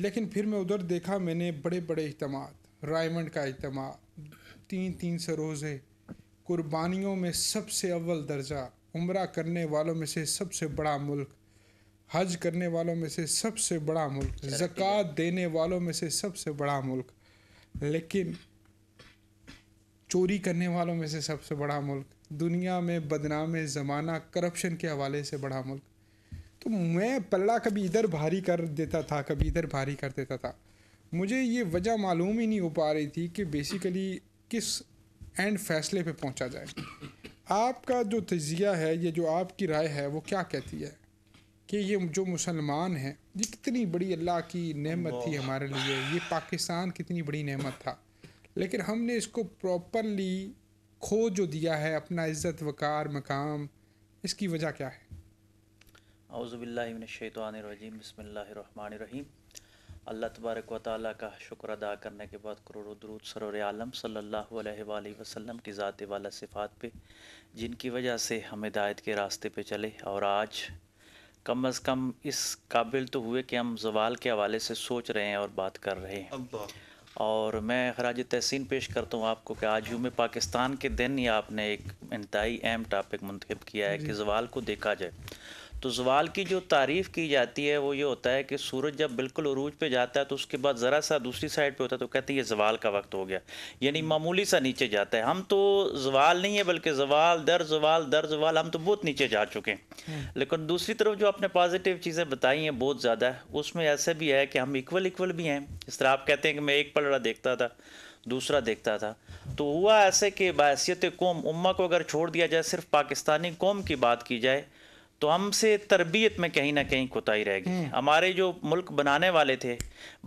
लेकिन फिर मैं उधर देखा मैंने बड़े बड़े इजतम रायमंड का इजतम तीन तीन से रोज़े कुर्बानियों में सबसे अव्वल दर्जा उम्र करने वालों में से सबसे बड़ा मुल्क हज करने वालों में से सबसे बड़ा मुल्क ज़क़़त देने वालों में से सबसे बड़ा मुल्क लेकिन चोरी करने वालों में से सबसे बड़ा मुल्क दुनिया में बदनाम ज़माना करप्शन के हवाले से बड़ा मुल्क तो मैं पल्ला कभी इधर भारी कर देता था कभी इधर भारी कर देता था मुझे ये वजह मालूम ही नहीं हो पा रही थी कि बेसिकली किस एंड फैसले पे पहुंचा जाए आपका जो तजिया है ये जो आपकी राय है वो क्या कहती है कि ये जो मुसलमान हैं ये कितनी बड़ी अल्लाह की नेमत थी हमारे लिए ये पाकिस्तान कितनी बड़ी नेमत था लेकिन हमने इसको प्रॉपरली खो जो दिया है अपना इज़्ज़त वक़ार मकाम इसकी वजह क्या है अज़बिल्लिमिनशैतरजीम बसमीम अल्लाह तबारक व ताली का शुक्र अदा करने के बाद करोड़ों दरूद सरोर आलम सल्लल्लाहु अलैहि वसल्लम की ज़ात वाला सिफ़ात पे जिनकी वजह से हम हिदायत के रास्ते पे चले और आज कम अज़ कम इस काबिल तो हुए कि हम जवाल के हवाले से सोच रहे हैं और बात कर रहे हैं और मैं खराज तहसिन पेश करता हूँ आपको कि आज यूम पाकिस्तान के दिन ही आपने एक इंतहाई अहम टॉपिक मंतखब किया है कि जवाल को देखा जाए तो जवाल की जो तारीफ़ की जाती है वो ये होता है कि सूरज जब बिल्कुल अरूज पे जाता है तो उसके बाद ज़रा सा दूसरी साइड पे होता है तो कहते हैं ये जवाल का वक्त हो गया यानी हम्म। मामूली सा नीचे जाता है हम तो जवाल नहीं है बल्कि जवाल दर जवाल दर जवाल हम तो बहुत नीचे जा चुके हैं हम्म। लेकिन दूसरी तरफ जो आपने पॉजिटिव चीज़ें बताई हैं बहुत ज़्यादा उसमें ऐसे भी है कि हम इक्वल इक्वल भी हैं इस तरह आप कहते हैं कि मैं एक पलड़ा देखता था दूसरा देखता था तो हुआ ऐसे कि बासीत कौम उम्मा को अगर छोड़ दिया जाए सिर्फ पाकिस्तानी कौम की बात की जाए तो हमसे तरबियत में कहीं ना कहीं कोताही रह गई हम्म। हमारे जो मुल्क बनाने वाले थे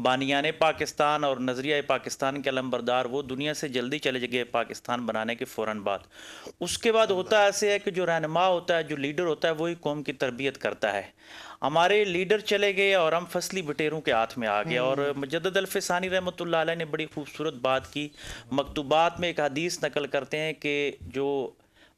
बानियान पाकिस्तान और नज़रिया पाकिस्तान के अलमबरदार वो दुनिया से जल्दी चले गए पाकिस्तान बनाने के फ़ौर बाद उसके बाद होता ऐसे है कि जो रहनमा होता है जो लीडर होता है वही कौम की तरबियत करता है हमारे लीडर चले गए और हम फसली बटेरों के हाथ में आ गए और हम्म। मजद अलफ़ानी रहमत ने बड़ी खूबसूरत बात की मकतूबात में एक हदीस नकल करते हैं कि जो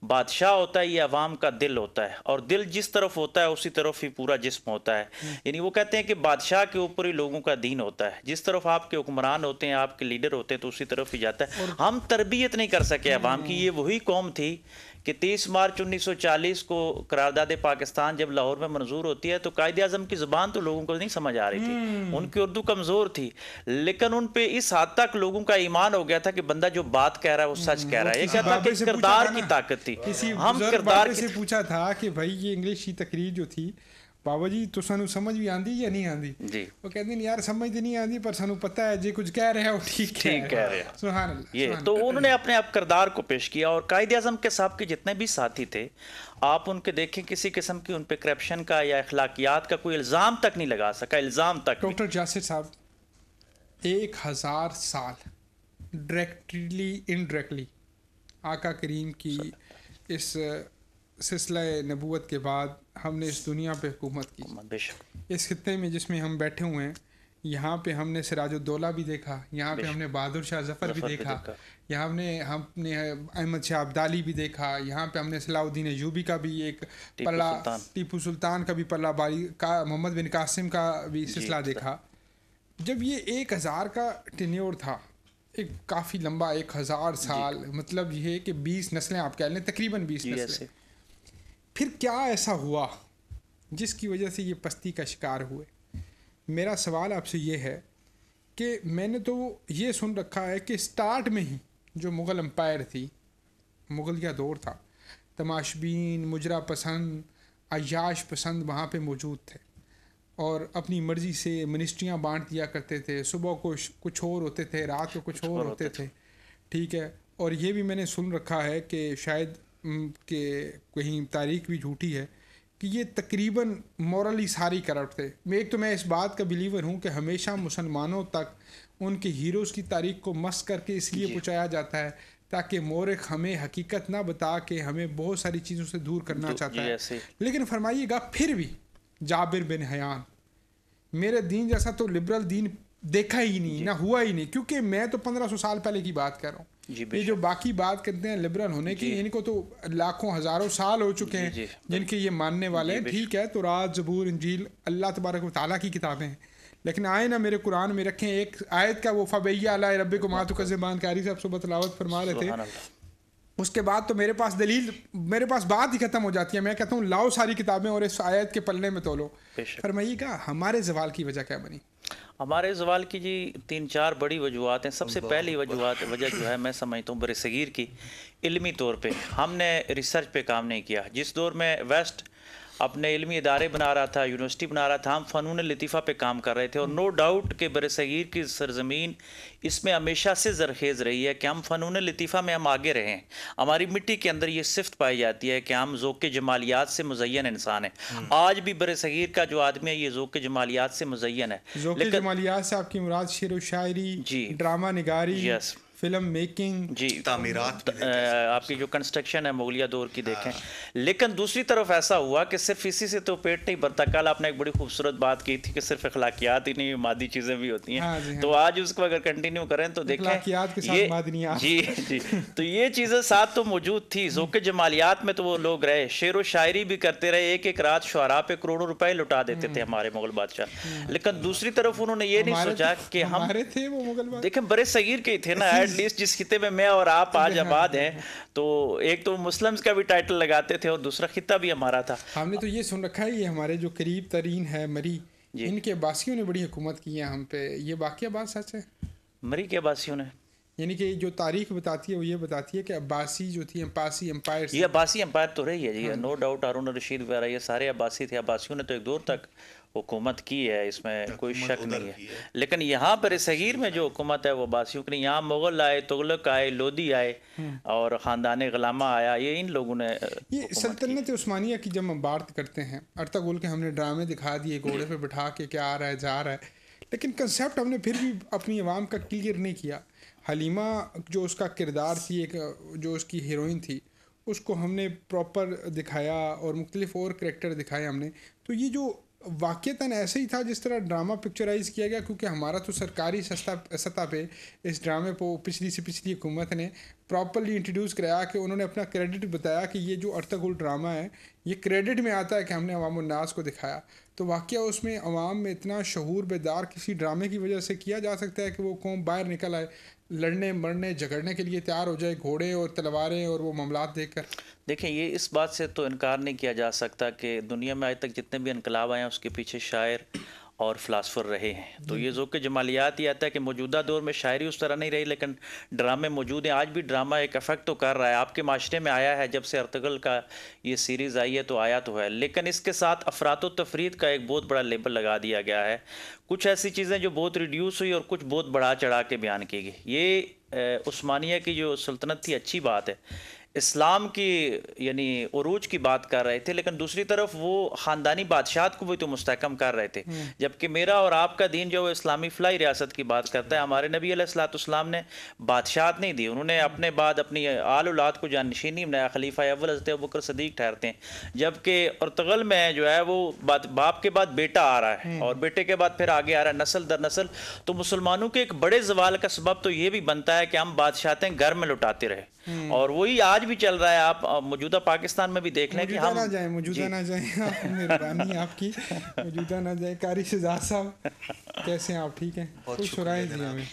बादशाह होता है ये अवाम का दिल होता है और दिल जिस तरफ होता है उसी तरफ ही पूरा जिस्म होता है यानी वो कहते हैं कि बादशाह के ऊपर ही लोगों का दीन होता है जिस तरफ आपके हुक्मरान होते हैं आपके लीडर होते हैं तो उसी तरफ ही जाता है हम तरबियत नहीं कर सके अवाम की ये वही कौम थी कि 30 मार्च 1940 को करारदाद पाकिस्तान जब लाहौर में मंजूर होती है तो कायद अजम की ज़ुबान तो लोगों को नहीं समझ आ रही थी हम्म। उनकी उर्दू कमज़ोर थी लेकिन उन पर इस हद तक लोगों का ईमान हो गया था कि बंदा जो बात कह रहा है वो सच हम्म, कह रहा है ये कहता कि किरदार की ताकत थी हम किरदार से पूछा था कि भाई ये इंग्लिश की तकरीर जो थी ਬਾਬਾ ਜੀ ਤੁਹਾਨੂੰ ਸਮਝ ਵੀ ਆਂਦੀ ਜਾਂ ਨਹੀਂ ਆਂਦੀ ਜੀ ਉਹ ਕਹਿੰਦੇ ਨੇ ਯਾਰ ਸਮਝ ਤੇ ਨਹੀਂ ਆਂਦੀ ਪਰ ਸਾਨੂੰ ਪਤਾ ਹੈ ਜੇ ਕੁਝ ਕਹਿ ਰਿਹਾ ਉਹ ठीक कह रहे हैं सुभान अल्लाह ये तो उन्होंने अपने आप किरदार को पेश किया और कायद अजम के साहब के जितने भी साथी थे आप उनके देखें किसी किस्म की उन पे करप्शन का या अखलाकियात का कोई इल्ज़ाम तक नहीं लगा सका इल्ज़ाम तक डॉक्टर जासिर साहब एक हज़ार साल डायरेक्टली इनडायरेक्टली आका करीम की इस सिलसिला नबूत के बाद हमने इस दुनिया पर हुकूमत की इस खत्े में जिसमें हम बैठे हुए हैं यहाँ पे हमने सिराजुद्दौला भी देखा यहाँ पे हमने बहादुर शाह जफर भी देखा, यहाँ हमने हमने अहमद शाह अब्दाली भी देखा यहाँ पे हमने सलाउद्दीन यूबी का भी एक पला टीपू सुल्तान का भी पल्ला बारी का मोहम्मद बिन कासिम का भी सिलसिला तो देखा जब ये एक हज़ार का टेन्योर था एक काफ़ी लंबा एक हज़ार साल मतलब ये कि बीस नस्लें आप कह लें तकरीबन बीस नस्लें फिर क्या ऐसा हुआ जिसकी वजह से ये पस्ती का शिकार हुए मेरा सवाल आपसे ये है कि मैंने तो ये सुन रखा है कि स्टार्ट में ही जो मुग़ल अम्पायर थी मुग़ल का दौर था तमाशबीन मुजरा पसंद अयाश पसंद वहाँ पे मौजूद थे और अपनी मर्ज़ी से मिनिस्ट्रियाँ बांट दिया करते थे सुबह को कुछ और होते थे रात को कुछ, कुछ और होते थे ठीक है और ये भी मैंने सुन रखा है कि शायद के कहीं तारीख भी झूठी है कि ये तकरीबन मॉरली सारी करप्ट थे एक तो मैं इस बात का बिलीवर हूँ कि हमेशा मुसलमानों तक उनके हीरोज़ की तारीख को मस करके इसलिए पहुँचाया जाता है ताकि मौरख हमें हकीकत ना बता के हमें बहुत सारी चीज़ों से दूर करना तो चाहता है लेकिन फरमाइएगा फिर भी जाबिर बिन हयान मेरे दीन जैसा तो लिबरल दीन देखा ही नहीं ना हुआ ही नहीं क्योंकि मैं तो पंद्रह सौ साल पहले की बात कर रहा हूँ ये जो बाकी बात करते हैं लिबरल होने की इनको तो लाखों हजारों साल हो चुके हैं जिनके ये मानने वाले हैं ठीक है तो राज जबूर इंजील अल्लाह तबारक वाली की किताबें हैं लेकिन आए ना मेरे कुरान में रखें एक आयत का वो फ़बैया रब को मातु का जबान कारी साहब सुबह तलावत फरमा रहे थे उसके बाद तो मेरे पास दलील मेरे पास बात ही ख़त्म हो जाती है मैं कहता हूँ लाओ सारी किताबें और इस आयत के पलने में तोलो फरमाइएगा हमारे जवाल की वजह क्या बनी हमारे सवाल की जी तीन चार बड़ी वजूहत हैं सबसे पहली वजूहत वजह जो है मैं समझता हूँ बरसगीर की इलमी तौर पे हमने रिसर्च पे काम नहीं किया जिस दौर में वेस्ट अपने इलमी इदारे बना रहा था यूनिवर्सिटी बना रहा था हम फ़नून लतीफ़ा पे काम कर रहे थे और नो डाउट कि बरसीर की सरजमीन इसमें हमेशा से जरखेज़ रही है कि हम फ़नून लतीफ़ा में हम आगे रहें हमारी मिट्टी के अंदर ये सिफ्त पाई जाती है कि हम ओक़ जमालियात से मुजैन इंसान हैं हम्म। आज भी बरसीर का जो आदमी है ये जोक जमालियात से मुजैन है जमालियात से आपकी मुराद शेर शायरी जी ड्रामा निगारी यस फिल्म मेकिंग जी तामीरात आपकी जो कंस्ट्रक्शन है मुगलिया दौर की देखें हाँ। लेकिन दूसरी तरफ ऐसा हुआ कि सिर्फ इसी से तो पेट नहीं भरता कल आपने एक बड़ी खूबसूरत बात की थी कि सिर्फ अखलाकियात ही नहीं मादी चीज़ें भी होती हैं हाँ, हाँ तो आज उसको अगर कंटिन्यू करें तो देखें ये जी जी तो ये चीज़ें साथ तो मौजूद थी हम्म। जोके जमालियात में तो वो लोग रहे शेर व शायरी भी करते रहे एक एक रात शुरा पे करोड़ों रुपए लुटा देते थे हम्म। हमारे मुगल बादशाह हम्म। लेकिन दूसरी तरफ उन्होंने ये नहीं सोचा तो कि हम देखे देखें बड़े सगीर के थे ना एटलीस्ट जिस खिते में मैं और आप आज आबाद हैं तो एक तो मुस्लिम्स का भी टाइटल लगाते थे और दूसरा खिता भी हमारा था हमने तो ये सुन रखा है ये हमारे जो करीब तरीन है मरी इनके बासियों ने बड़ी हुकूमत की है हम पे ये वाक्य बात सच है मरी के बासियों ने यानी कि जो तारीख बताती है वो ये बताती है कि अब्बासी जो थी अब्बासी एम्पायर ये अब्बासी एम्पायर तो रही है जी नो डाउट हारून रशीद वगैरह ये सारे अब्बासी थे अब्बासियों ने तो एक दौर तक हुकूमत की है इसमें कोई शक नहीं है।, है लेकिन यहाँ पर सगीर में जो हुकूमत है वो बासियों की नहीं यहाँ मुग़ल आए तुगलक आए लोधी आए हम्म। और ख़ानदान गलामा आया ये इन लोगों ने ये सल्तनत उस्मानिया की जब हम बात करते हैं अर्तगुल के हमने ड्रामे दिखा दिए घोड़े पर बिठा के क्या आ रहा है जा रहा है लेकिन कंसेप्ट हमने फिर भी अपनी आवाम का क्लियर नहीं किया हलीमा जो उसका किरदार थी एक जो उसकी हीरोइन थी उसको हमने प्रॉपर दिखाया और मुख्तलिफ और करेक्टर दिखाए हमने तो ये जो वाक्यतन ऐसे ही था जिस तरह ड्रामा पिक्चराइज किया गया क्योंकि हमारा तो सरकारी सस्ता सतह पे इस ड्रामे को पिछली से पिछली हुकूमत ने प्रॉपरली इंट्रोड्यूस कराया कि उन्होंने अपना क्रेडिट बताया कि ये जो अर्तगुल ड्रामा है ये क्रेडिट में आता है कि हमने अवाम उन्नास को दिखाया तो वाक्य उसमें अवाम में इतना शहूर बेदार किसी ड्रामे की वजह से किया जा सकता है कि वो कौम बाहर निकल आए लड़ने मरने झगड़ने के लिए तैयार हो जाए घोड़े और तलवारें और वो मामला देख कर देखें ये इस बात से तो इनकार नहीं किया जा सकता कि दुनिया में आज तक जितने भी इनकलाब आए हैं उसके पीछे शायर और फ़िलासफ़र रहे हैं तो ये कि जमालियात ही आता है कि मौजूदा दौर में शायरी उस तरह नहीं रही लेकिन ड्रामे मौजूद हैं आज भी ड्रामा एक अफेक्ट तो कर रहा है आपके माशरे में आया है जब से अर्तगल का ये सीरीज़ आई है तो आया तो है लेकिन इसके साथ अफरात तफरीद का एक बहुत बड़ा लेबल लगा दिया गया है कुछ ऐसी चीज़ें जो बहुत रिड्यूस हुई और कुछ बहुत बढ़ा चढ़ा के बयान की गई ये उस्मानिया की जो सल्तनत थी अच्छी बात है इस्लाम की यानी अरूज की बात कर रहे थे लेकिन दूसरी तरफ वो ख़ानदानी बादशाह को भी तो मुस्तकम कर रहे थे हम्म। जबकि मेरा और आपका दीन जो इस्लामी फ़लाई रियासत की बात करता है हमारे नबी सलाम ने बादशाह नहीं दी उन्होंने हम्म। अपने बाद अपनी आल उलाद को जानशीनी बनाया खलीफा अव्वल हजरत बकर सदीक ठहरते हैं जबकि औरतगल में जो है वो बात बाप के बाद बेटा आ रहा है हम्म। और बेटे के बाद फिर आगे आ रहा है नसल दर नसल तो मुसलमानों के एक बड़े जवाल का सबब तो ये भी बनता है कि हम बादशाहते घर में लुटाते रहे और वही आज आज भी चल रहा है आप मौजूदा पाकिस्तान में भी देख लें कि हम ना जाए मौजूदा ना जाए आप मेहरबानी आपकी मौजूदा ना जाए कारी शिजाज साहब कैसे हैं आप ठीक हैं कुछ सुनाए जी हमें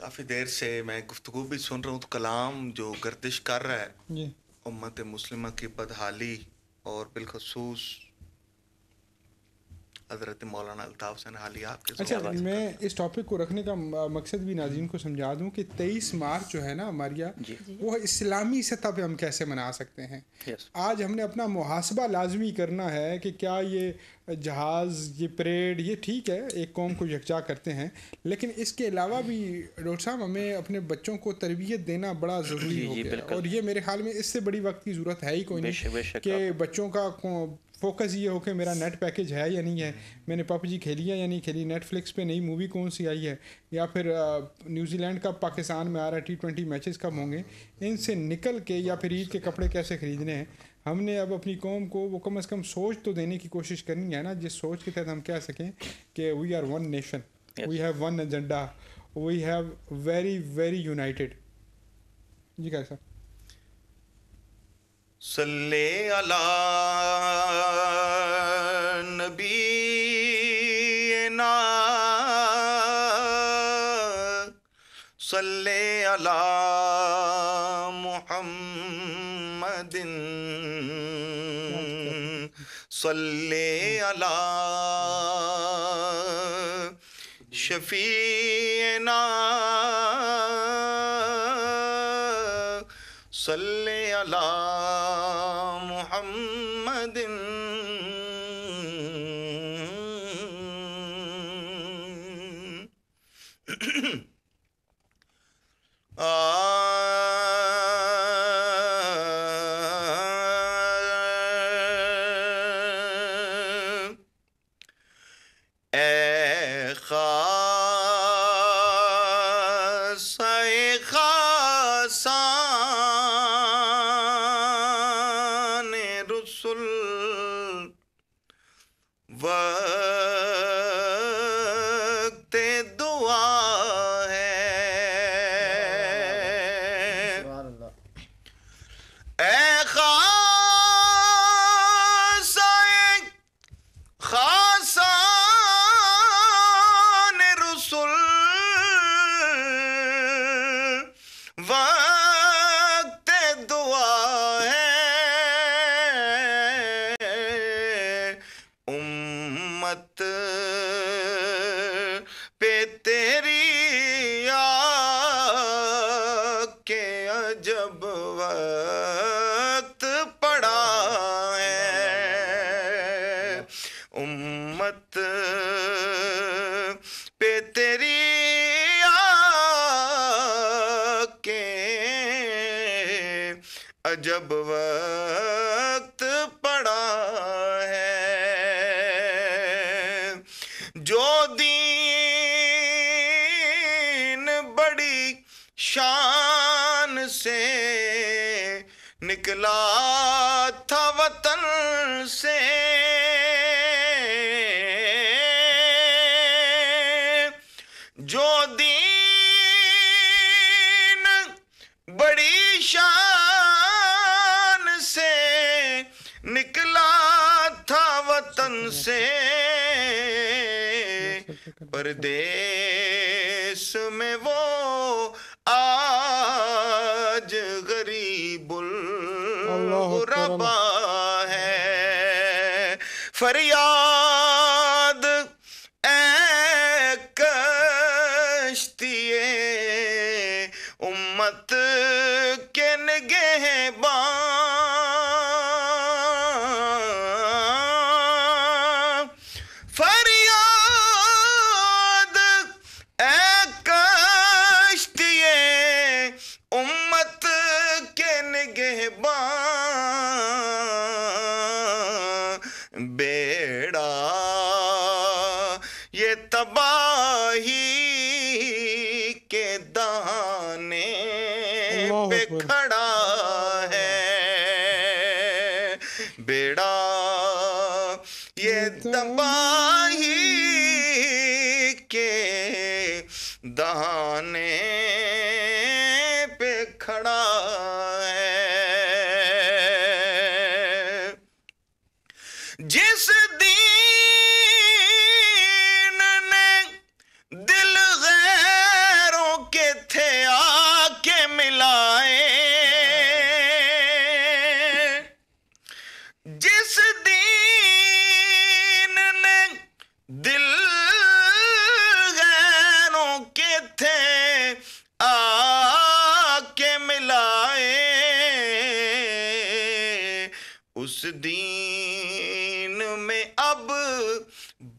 काफ़ी देर से मैं गुफ्तु भी सुन रहा हूँ तो कलाम जो गर्दिश कर रहा है उम्मत मुस्लिम की बदहाली और बिलखसूस हज़रत मौलाना अल्ताफ़ हसन हालिया आपके अच्छा मैं इस टॉपिक को रखने का मकसद भी नाजीन को समझा दूं कि 23 मार्च जो है ना हमारी वो इस्लामी सतह पे हम कैसे मना सकते हैं आज हमने अपना मुहासबा लाजमी करना है कि क्या ये जहाज़ ये परेड ये ठीक है एक कौम को यकजा करते हैं लेकिन इसके अलावा भी डॉक्टर साहब हमें अपने बच्चों को तरबियत देना बड़ा ज़रूरी हो गया और ये मेरे ख्याल में इससे बड़ी वक्त की ज़रूरत है ही कोई नहीं कि बच्चों का फोकस ये हो कि मेरा नेट पैकेज है या नहीं है मैंने पबजी खेली है या नहीं खेली नेटफ्लिक्स पे नई मूवी कौन सी आई है या फिर न्यूजीलैंड कब पाकिस्तान में आ रहा है टी ट्वेंटी मैचेस कब होंगे इनसे निकल के या फिर ईद के कपड़े कैसे ख़रीदने हैं हमने अब अपनी कौम को वो कम अज़ कम सोच तो देने की कोशिश करनी है ना जिस सोच के तहत हम कह सकें कि we are one nation we have one agenda we have very very united जी क्या सर सल्ले अला नबी ना सल्ले अला मुहम्मदिन सल्ले अला शफीना सल्ले अला رسل و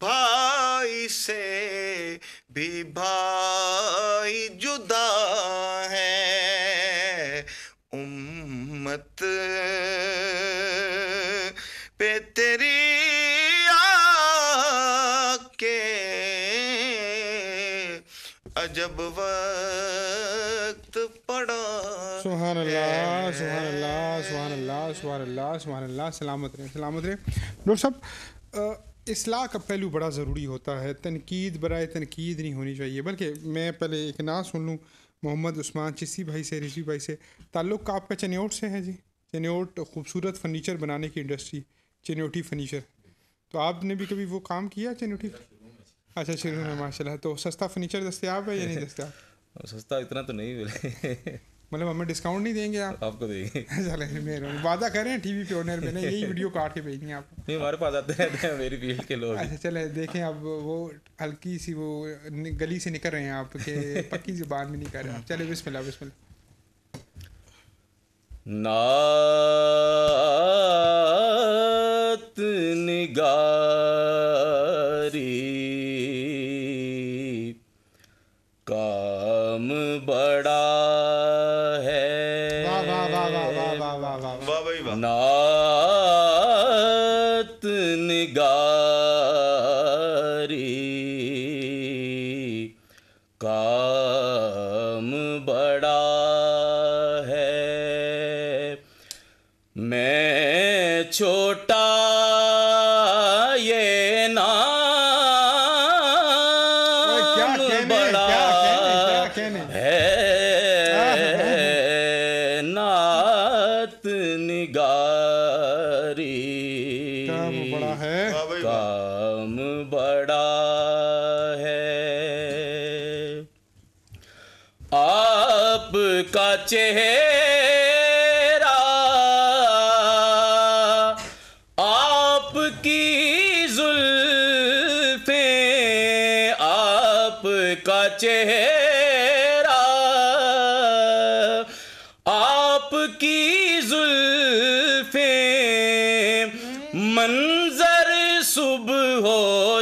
भाई से भी भाई जुदा है उम्मत पे तेरी आके अजब वक्त पड़ा सुहान अल्लाह सुहान अल्लाह सुहान अल्लाह सुहान अल्लाह सुहान अल्लाह सलामत रहे सलामत रहे डॉक्टर साहब असलाह का पहलू बड़ा ज़रूरी होता है तनकीद बरए तनकीद नहीं होनी चाहिए बल्कि मैं पहले एक ना सुन लूँ मोहम्मद उस्मान चिस्सी भाई से रिजवी भाई से ताल्लुक़ आपका चनेट से है जी चनेट खूबसूरत फर्नीचर बनाने की इंडस्ट्री चनेटी फर्नीचर तो आपने भी कभी वो काम किया चनेटी अच्छा शुरू में माशा तो सस्ता फर्नीचर दस्तियाब है या नहीं दस्तियाब सस्ता इतना तो नहीं मिले मतलब हमें डिस्काउंट नहीं देंगे आप आपको देंगे वादा कर रहे हैं टीवी पे ओनर मैंने यही वीडियो काट के भेजनी है आपको नहीं हमारे पास आते रहते हैं मेरी फील्ड के लोग अच्छा चले देखें अब वो हल्की सी वो गली से निकल रहे हैं आप के पक्की जुबान में निकल रहे हैं चले बिस्मिल्लाह बिस्मिल्लाह नात निगारी काम बड़ा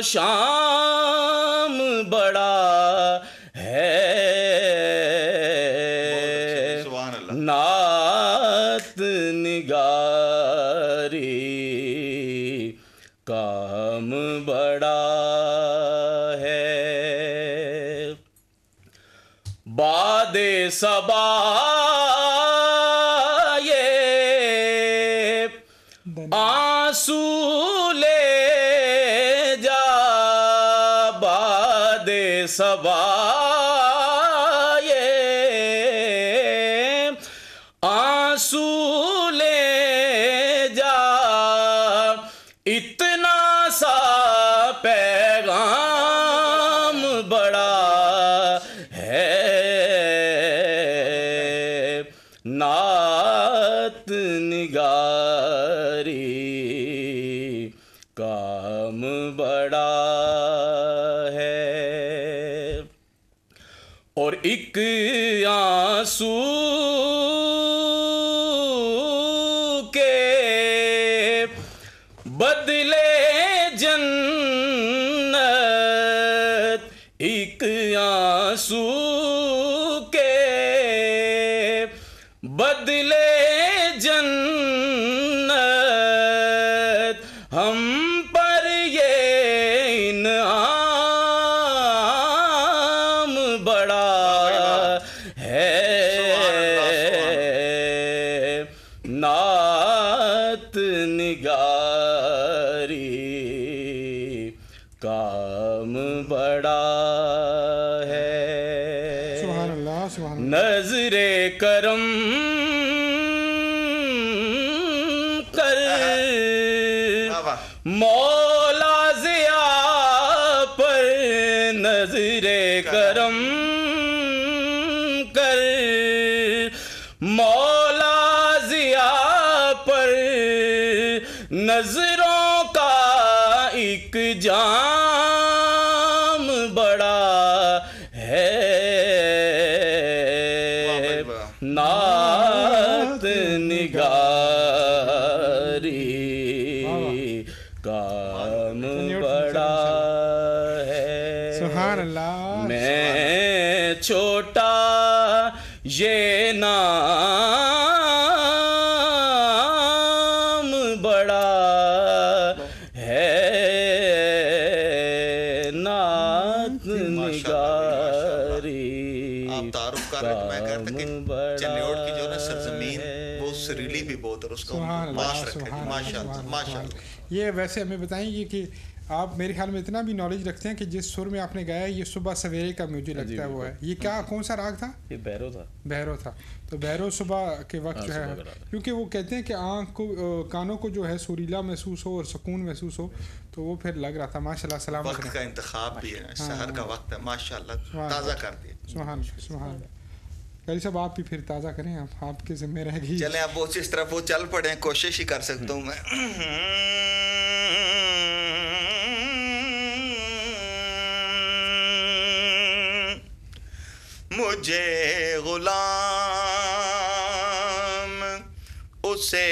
शान्ति वैसे हमें बताएंगे कि आप मेरे ख्याल में इतना भी नॉलेज रखते हैं कि जिस सुर में आपने गाया ये सुबह सवेरे का मुझे हाँ लगता है वो है ये क्या हाँ कौन सा राग था ये बैरो था बैरो था तो बैरो सुबह के वक्त हाँ, जो है क्योंकि वो कहते हैं कि आँख को कानों को जो है सुरीला महसूस हो और सुकून महसूस हो तो वो फिर लग रहा था माशाल्लाह सलाम वक्त का इंतखाब भी है शहर का वक्त है माशाल्लाह ताज़ा कर सुहान सुहान करी आप भी फिर ताज़ा करें आप आपके जिम्मे रह गई आप वो इस तरफ वो चल पड़े कोशिश ही कर सकता हूँ मैं मुझे गुलाम उसे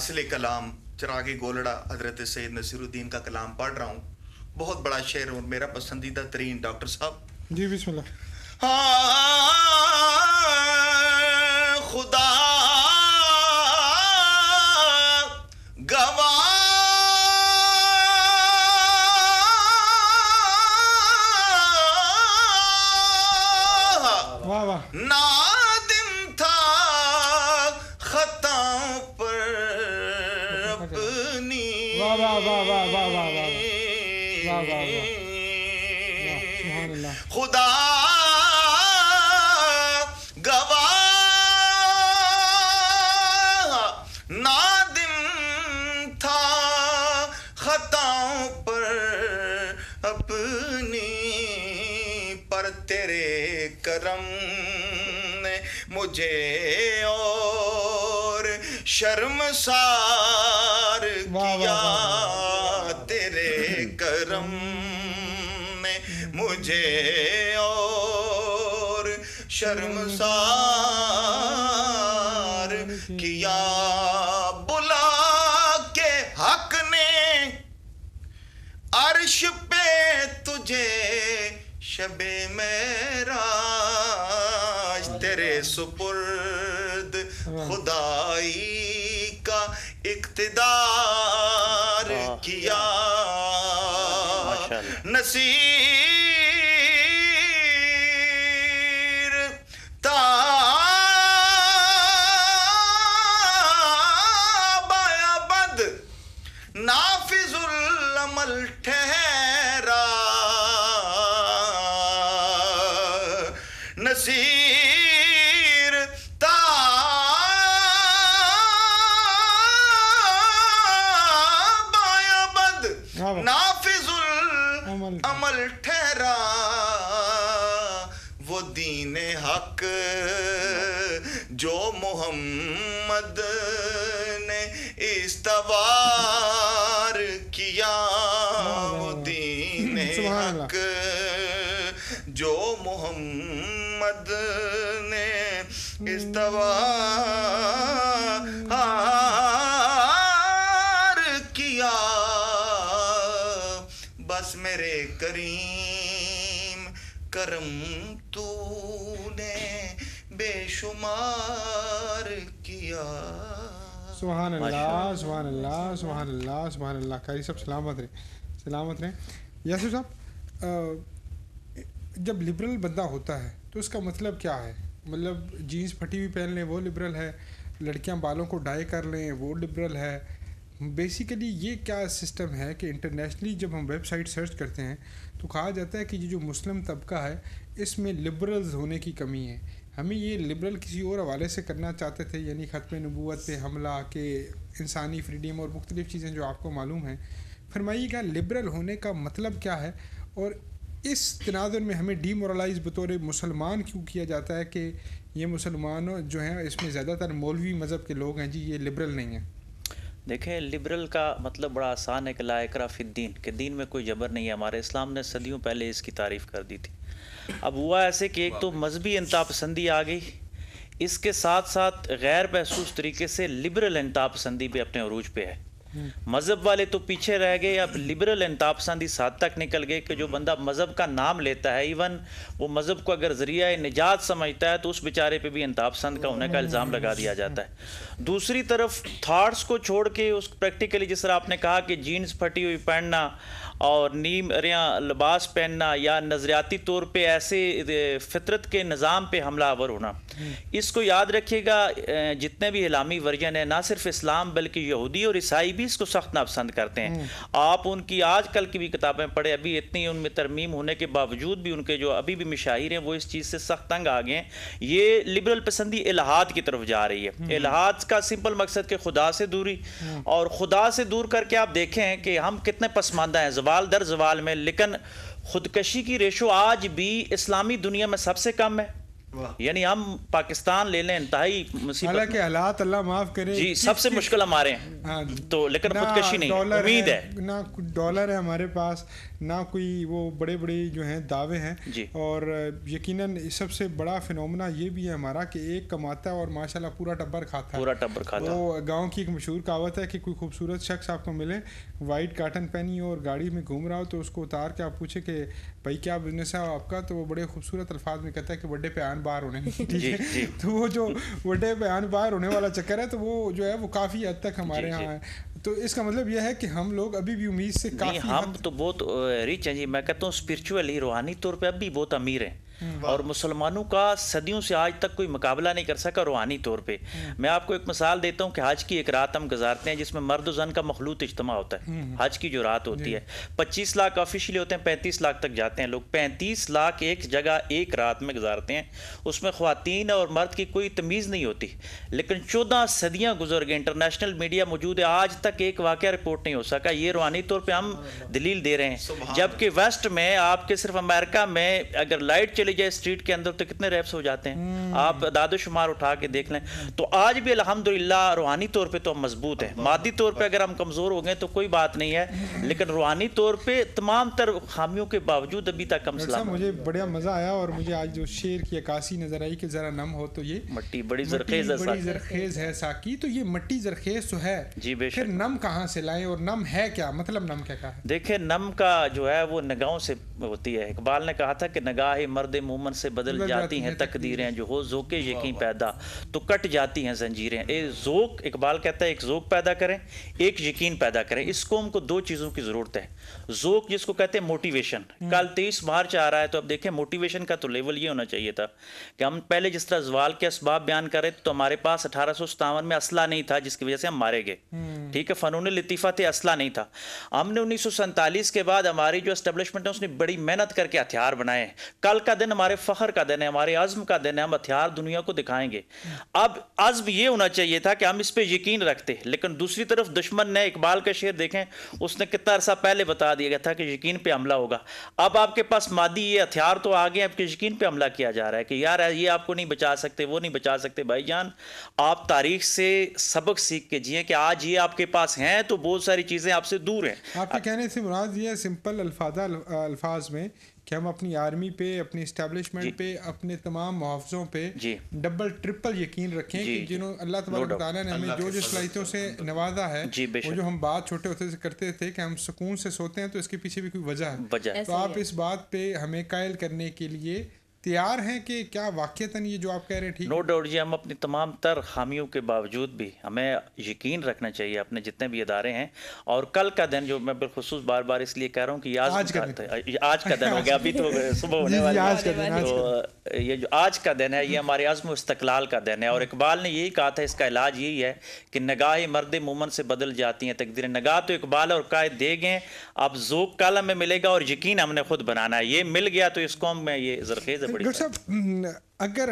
हासिल कलाम चराग गोलड़ा हजरत सैद नसीरुद्दीन का कलाम पढ़ रहा हूँ बहुत बड़ा शेर और मेरा पसंदीदा तरीन डॉक्टर साहब जी बिस्मिल्लाह हाँ शर्मसार किया बुला के हक ने अर्श पे तुझे शबे मेराज तेरे सुपुर्द खुदाई का इकतदार किया नसीब सब सलामत सलामत साहब जब लिबरल बंदा होता है तो उसका मतलब क्या है मतलब जीन्स फटी हुई पहन लें वो लिबरल है लड़कियां बालों को डाई कर लें वो लिबरल है बेसिकली ये क्या सिस्टम है कि इंटरनेशनली जब हम वेबसाइट सर्च करते हैं तो कहा जाता है कि ये जो मुस्लिम तबका है इसमें लिबरल्स होने की कमी है हमें ये लिबरल किसी और हवाले से करना चाहते थे यानी ख़त्म नबूत पे हमला के इंसानी फ्रीडम और मुख्तलिफ़ चीज़ें जो आपको मालूम हैं फरमाइएगा लिबरल होने का मतलब क्या है और इस तनाजुर में हमें डीमोरलाइज बतौर मुसलमान क्यों किया जाता है कि ये मुसलमान जो हैं इसमें ज़्यादातर मौलवी मज़हब के लोग हैं जी ये लिबरल नहीं हैं देखें लिबरल का मतलब बड़ा आसान है कि लाकरा फिद्दीन के दीन में कोई जबर नहीं है हमारे इस्लाम ने सदियों पहले इसकी तारीफ़ कर दी थी अब हुआ ऐसे कि एक तो मजहबी इंता पसंदी आ गई इसके साथ साथ गैर महसूस तरीके से लिबरल इंता पसंदी भी अपने अरूज पे है हम्म। मज़हब वाले तो पीछे रह गए अब लिबरल इंता पसंदी साथ तक निकल गए कि जो हम्म। बंदा मज़हब का नाम लेता है इवन वो मज़हब को अगर ज़रिया निजात समझता है तो उस बेचारे पे भी इंता पसंद का होने का हम्म। इल्ज़ाम लगा दिया जाता है दूसरी तरफ थाट्स को छोड़ के उस प्रैक्टिकली जिस तरह आपने कहा कि जीन्स फटी हुई पहनना और नीम रियाँ लिबास पहनना या नज़रियाती तौर पर ऐसे फितरत के निज़ाम पर हमला आवर होना इसको याद रखिएगा जितने भी इलामी वर्जन है ना सिर्फ इस्लाम बल्कि यहूदी और ईसाई भी इसको सख्त नापसंद करते हैं आप उनकी आज कल की भी किताबें पढ़े अभी इतनी उनमें तरमीम होने के बावजूद भी उनके जो अभी भी मशाहिर हैं वो इस चीज़ से सख्त तंग आ गए हैं ये लिबरल पसंदी इलाहाद की तरफ जा रही है इलाहाद का सिंपल मकसद कि खुदा से दूरी और खुदा से दूर करके आप देखें कि हम कितने पसमानदा हैं जबान जवाल दर जवाल में लेकिन खुदकशी की रेशो आज भी इस्लामी दुनिया में सबसे कम है यानी हम पाकिस्तान ले लें इंतहाई मुसीबत हालात अल्लाह माफ करे जी सबसे मुश्किल हमारे हैं हाँ तो लेकिन खुदकशी नहीं उम्मीद है, है ना डॉलर है हमारे पास ना कोई वो बड़े बड़े जो हैं दावे हैं और यकीनन सबसे बड़ा फिनोमना ये भी है हमारा कि एक कमाता है और माशाल्लाह पूरा टब्बर खाता है पूरा टब्बर खाता है वो गांव की एक मशहूर कहावत है कि कोई खूबसूरत शख्स आपको मिले वाइट काटन पहनी हो और गाड़ी में घूम रहा हो तो उसको उतार के आप पूछे कि भाई क्या बिजनेस है आपका तो वो बड़े खूबसूरत अल्फाज में कहता है कि बड़े पे आन बार होने ठीक है तो वो जो बड़े पे आन बार होने वाला चक्कर है तो वो जो है वो काफ़ी हद तक हमारे यहाँ है तो इसका मतलब यह है कि हम लोग अभी भी उम्मीद से काफ़ी हम तो बहुत रिच हैं जी मैं कहता हूँ स्पिरिचुअली रूहानी तौर पर अब भी बहुत अमीर हैं हम्म। और मुसलमानों का सदियों से आज तक कोई मुकाबला नहीं कर सका रूहानी तौर पर हम्म। मैं आपको एक मिसाल देता हूँ कि हज की एक रात हम गुजारते हैं जिसमें मर्द जन का मखलूत इज्तम होता है हम्म। हज की जो रात होती है पच्चीस लाख ऑफिशियली होते हैं पैंतीस लाख तक जाते हैं लोग पैंतीस लाख एक जगह एक रात में गुजारते हैं उसमें खुवान और मर्द की कोई तमीज़ नहीं होती लेकिन चौदह सदियाँ गुजर गई इंटरनेशनल मीडिया मौजूद है आज तक एक वाक्य रिपोर्ट नहीं हो सका ये रूहानी तौर पर हम दलील दे रहे हैं जबकि वेस्ट में आपके सिर्फ अमेरिका में अगर लाइट चले चले जाए स्ट्रीट के अंदर तो कितने रैप्स हो जाते हैं हम्म। आप दादो शुमार उठा के देख लें तो आज भी अलहमदिल्ला रूहानी तौर पर तो हम मजबूत हैं मादी तौर पर अगर हम कमज़ोर हो गए तो कोई बात नहीं है लेकिन रूहानी तौर पर तमाम तर खामियों के बावजूद अभी तक कम सलाम मुझे बढ़िया मज़ा आया और मुझे आज जो शेर की अक्सी नज़र आई कि ज़रा नम हो तो ये मट्टी बड़ी जरखेज है साकी तो ये मट्टी जरखेज तो है जी बेशक नम कहाँ से लाएं और नम है क्या मतलब नम क्या है देखिए नम का जो है वो नगाहों से होती है इकबाल ने कहा था कि नगाह मर्द मोमन से बदल जाती, हैं तकदीरें जो हो जोके यकीन पैदा तो कट जाती हैं जंजीरें ए जोक इकबाल कहता है एक जोक पैदा करें एक यकीन पैदा करें इस कौम को दो चीज़ों की ज़रूरत है जोक जिसको कहते हैं मोटिवेशन हम्म। कल तेईस मार्च आ रहा है तो अब देखें मोटिवेशन का तो लेवल ये होना चाहिए था कि हम पहले जिस तरह जवाल के इसबाब बयान करें तो हमारे पास अठारह में असला नहीं था जिसकी वजह से हम मारे गए हम्म। ठीक है फ़नून लतीफ़ा थे असला नहीं था हमने उन्नीस के बाद हमारी जो इस्टेब्लिशमेंट है उसने बड़ी मेहनत करके हथियार बनाए कल का दिन हमारे फखर का दिन है हमारे आज़म का दिन है हम हथियार दुनिया को दिखाएंगे अब आज़म ये होना चाहिए था कि हम इस पर यकीन रखते लेकिन दूसरी तरफ दुश्मन ने इकबाल का शेर देखें उसने कितना अरसा पहले बता दिया गया था कि यकीन पर हमला होगा अब आपके पास मादी ये हथियार तो आ गए आपके यकीन पर हमला किया जा रहा है कि यार ये आपको नहीं बचा सकते वो नहीं बचा सकते भाई जान आप तारीख से सबक सीख के जिए कि आज ये आपके पास हैं तो बहुत सारी चीज़ें आपसे दूर हैं आपके कहने से मुराद ये सिंपल अल्फाजा अल्फाज में कि हम अपनी आर्मी पे अपनी इस्टेब्लिशमेंट पे अपने तमाम मुआवजों पे डबल ट्रिपल यकीन रखें कि जिन्होंने अल्लाह तबारा ने हमें जो जो सलाहितों से नवाजा है वो जो हम बात छोटे होते से करते थे कि हम सुकून से सोते हैं तो इसके पीछे भी कोई वजह है तो आप इस बात पे हमें कायल करने के लिए तैयार हैं कि क्या वाक्यतन ये जो आप कह रहे हैं ठीक नो डाउट जी हम अपनी तमाम तर खामियों के बावजूद भी हमें यकीन रखना चाहिए अपने जितने भी इदारे हैं और कल का दिन जो मैं बिलखसूस बार बार इसलिए कह रहा हूँ कि आज, आज का दिन आज का दिन हो गया अभी तो सुबह होने वाला तो, ये जो आज का दिन है ये हमारे आज़म इस्तकलाल का दिन है और इकबाल ने यही कहा था इसका इलाज यही है कि नगाह मर्द मूमन से बदल जाती हैं तकदीर नगाह तो इकबाल और कायद दे गए अब जो कल हमें मिलेगा और यकीन हमने खुद बनाना है ये मिल गया तो इसको हम ये जरखेज़ डॉक्टर साहब अगर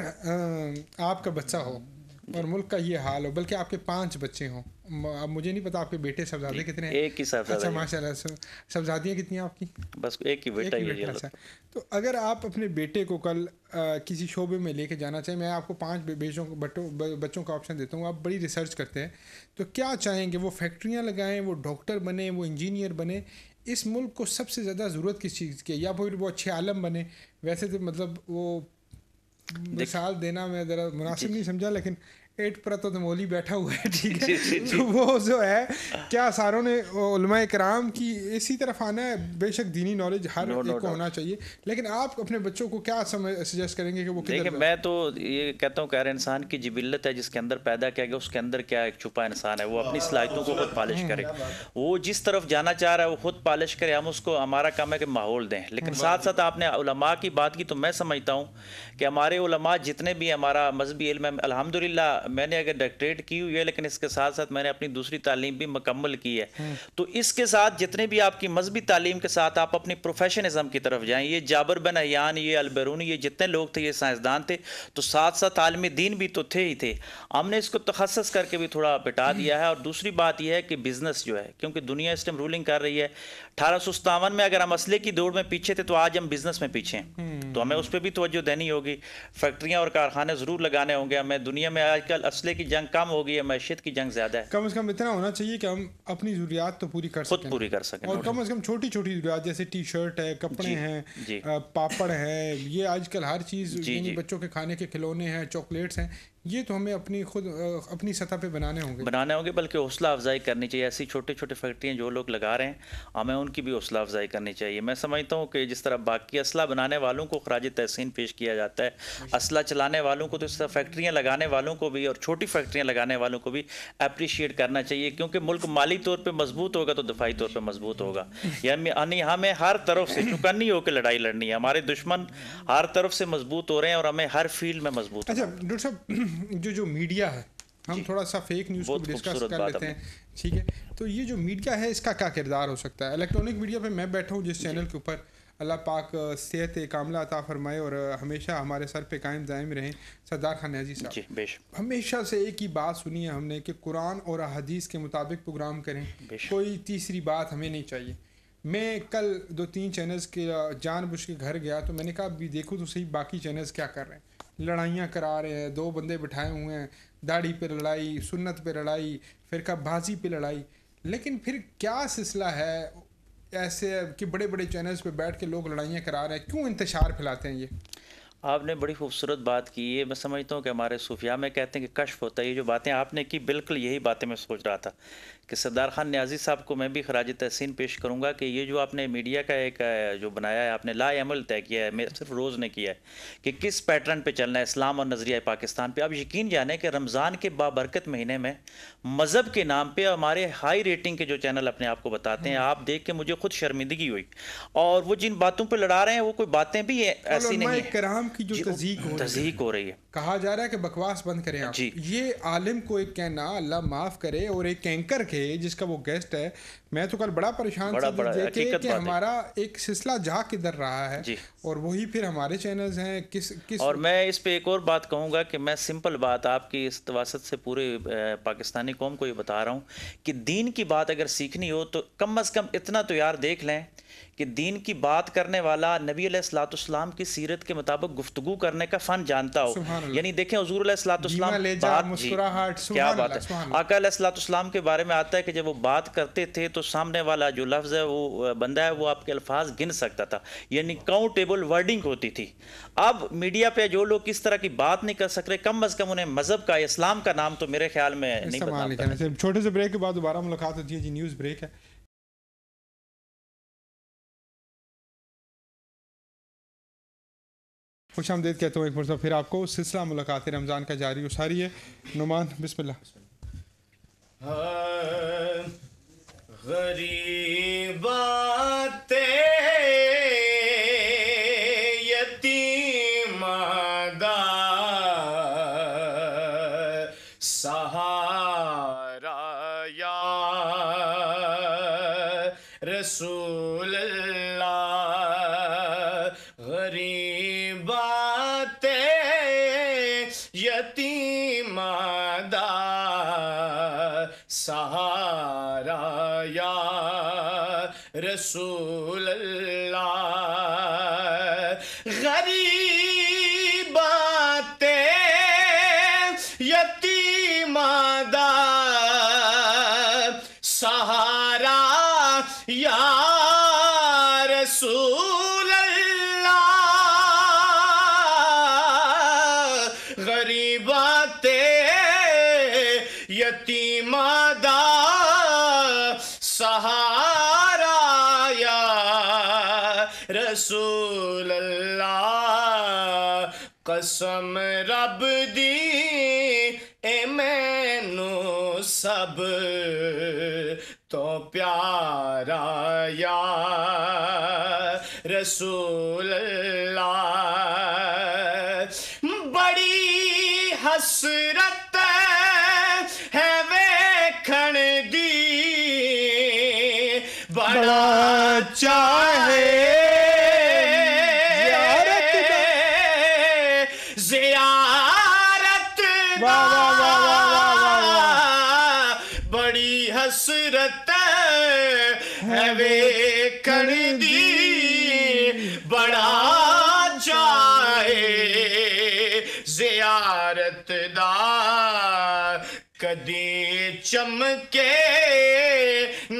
आपका बच्चा हो और मुल्क का ये हाल हो बल्कि आपके पांच बच्चे हों अब मुझे नहीं पता आपके बेटे सबजादे कितने एक ही अच्छा माशाल्लाह सबजादियाँ कितनी आपकी बस एक ही बेटा ही अच्छा तो अगर आप अपने बेटे को कल आ, किसी शोबे में लेके जाना चाहें मैं आपको पांच बेचों बटो बच्चों का ऑप्शन देता हूँ आप बड़ी रिसर्च करते हैं तो क्या चाहेंगे वो फैक्ट्रियाँ लगाएं वो डॉक्टर बने वो इंजीनियर बने इस मुल्क को सबसे ज़्यादा ज़रूरत किस चीज़ की है या फिर वो अच्छे आलम बने वैसे तो मतलब वो मिसाल देना मैं ज़रा मुनासिब नहीं समझा लेकिन एट पर तो मोली बैठा हुआ है ठीक है तो वो जो है क्या सारों ने उलमा कराम की इसी तरफ आना है बेशक दीनी नॉलेज हर no, no, एक को no. होना चाहिए लेकिन आप अपने बच्चों को क्या समझ सजेस्ट करेंगे कि वो देखिए मैं तो ये कहता हूँ कह रहे इंसान की जिबिलत है जिसके अंदर पैदा किया गया उसके अंदर क्या एक छुपा इंसान है वो अपनी सलाहितों को खुद पालिश हाँ, करे वो जिस तरफ जाना चाह रहा है वो खुद पालिश करे हम उसको हमारा काम है कि माहौल दें लेकिन हाँ, साथ साथ आपने उलमा की बात की तो मैं समझता हूँ कि हमारे उलमा जितने भी हमारा मजहबी इलम है अलहमदिल्ला मैंने अगर डॉक्टरेट की हुई है लेकिन इसके साथ साथ मैंने अपनी दूसरी तालीम भी मकम्मल की है हम्म। तो इसके साथ जितने भी आपकी मजहबी तालीम के साथ आप अपनी प्रोफेशनिज्म की तरफ जाएँ ये जाबर बन अन ये अलबरून ये जितने लोग थे ये साइंसदान थे तो साथ साथ आलमी दीन भी तो थे ही थे हमने इसको तखसस करके भी थोड़ा बिटा हम्म। दिया है और दूसरी बात यह है कि बिज़नेस जो है क्योंकि दुनिया इस टाइम रूलिंग कर रही है अठारह में अगर हम असले की दौड़ में पीछे थे तो आज हम बिजनेस में पीछे हैं हम्म। तो हमें उस पर भी तोज्जो देनी होगी फैक्ट्रियाँ और कारखाने ज़रूर लगाने होंगे हमें दुनिया में आजकल असले की जंग कम होगी है मैशियत की जंग ज़्यादा है कम से कम इतना होना चाहिए कि हम अपनी ज़रूरियात तो पूरी कर खुद पूरी कर सकें और कम से कम छोटी छोटी ज़रूरियात जैसे टी शर्ट है कपड़े हैं पापड़ है ये आजकल हर चीज़ बच्चों के खाने के खिलौने हैं चॉकलेट्स हैं ये तो हमें अपनी खुद अपनी सतह पे बनाने होंगे बनाने होंगे बल्कि हौसला अफजाई करनी चाहिए ऐसी छोटे छोटे फैक्ट्रियाँ जो लोग लगा रहे हैं हमें उनकी भी हौसला अफजाई करनी चाहिए मैं समझता हूँ कि जिस तरह बाकी असला बनाने वालों को खराज तहसीन पेश किया जाता है असला चलाने वालों को तो इस तरह फैक्ट्रियाँ लगाने वालों को भी और छोटी फैक्ट्रियाँ लगाने वालों को भी अप्रिशिएट करना चाहिए क्योंकि मुल्क माली तौर पर मजबूत होगा तो दफाही तौर पर मजबूत होगा यानी हमें हर तरफ से चुकन्नी होकर लड़ाई लड़नी है हमारे दुश्मन हर तरफ से मजबूत हो रहे हैं और हमें हर फील्ड में मजबूत अच्छा डॉक्टर साहब जो जो मीडिया है हम थोड़ा सा फेक न्यूज़ को डिस्कस कर लेते हैं ठीक है तो ये जो मीडिया है इसका क्या किरदार हो सकता है इलेक्ट्रॉनिक मीडिया पे मैं बैठा हूँ जिस चैनल के ऊपर अल्लाह पाक सेहत कामला अता फरमाए और हमेशा हमारे सर पे कायम दायम रहें सरदार खान नजी साहब हमेशा से एक ही बात सुनी है हमने कि कुरान और अदीस के मुताबिक प्रोग्राम करें कोई तीसरी बात हमें नहीं चाहिए मैं कल दो तीन चैनल्स के जानबूझ के घर गया तो मैंने कहा अभी देखो तो सही बाकी चैनल्स क्या कर रहे हैं लड़ाइयाँ करा रहे हैं दो बंदे बिठाए हुए हैं दाढ़ी पे लड़ाई सुन्नत पे लड़ाई फिर कब बाजी पे लड़ाई लेकिन फिर क्या सिलसिला है ऐसे कि बड़े बड़े चैनल्स पे बैठ के लोग लड़ाइयाँ करा रहे हैं क्यों इंतशार फैलाते हैं ये आपने बड़ी खूबसूरत बात की है मैं समझता हूँ कि हमारे सूफिया में कहते हैं कि कश्फ होता है ये जो बातें आपने की बिल्कुल यही बातें मैं सोच रहा था कि सरदार खान न्याजी साहब को मैं भी खराज तहसीन पेश करूंगा कि ये जो आपने मीडिया का एक जो बनाया है आपने लाएमल तय किया है मैं सिर्फ रोज़ ने किया है कि किस पैटर्न पे चलना है इस्लाम और नज़रिया पाकिस्तान पे आप यकीन जाने कि रमज़ान के बाबरकत महीने में मज़हब के नाम पे हमारे हाई रेटिंग के जो चैनल अपने आप को बताते हैं आप देख के मुझे खुद शर्मिंदगी हुई और वो जिन बातों पर लड़ा रहे हैं वो कोई बातें भी ऐसी नहीं कराम की जो तजीक हो रही है कहा जा रहा है कि बकवास बंद करें जी ये आलिम को एक कहना अल्लाह माफ़ करे और एक एंकर के थे जिसका वो गेस्ट है मैं तो कल बड़ा परेशान था बड़ा कि हमारा एक सिलसिला जा किधर रहा है और वही फिर हमारे चैनल्स हैं किस किस और मैं इस पे एक और बात कहूँगा कि मैं सिंपल बात आपकी इस तवासत से पूरे पाकिस्तानी कौम को ये बता रहा हूँ कि दीन की बात अगर सीखनी हो तो कम अज़ कम इतना तो यार देख लें कि दीन की बात करने वाला नबी सलाम की सीरत के मुताबिक गुफ्तगु करने का फन जानता हो यानी देखें हजूर सलाम क्या बात है आका के बारे में आता है कि जब वो बात करते थे तो सामने वाला जो लफ्ज़ है वो बंदा है वो आपके अल्फाज गिन सकता था यानी काउंटेबल वर्डिंग होती थी अब मीडिया पे जो लोग किस तरह की बात नहीं कर सक रहे कम अज़ कम उन्हें मज़हब का इस्लाम का नाम तो मेरे ख्याल में नहीं छोटे से ब्रेक के बाद दोबारा मुलाकात होती है जी न्यूज़ ब्रेक है खुश आमदेद कहता हूँ एक मरत फिर आपको सिलसिला मुलाकात रमज़ान का जारी उसारी है नुमान गरीब गरीबा Rasulallah कसम रब दी ए मैनू सब तो प्यारा या रसूल बड़ी हसरत है वेखण दी बड़ा चाय है वेखण दी बड़ा जाए जियारत कदी चमके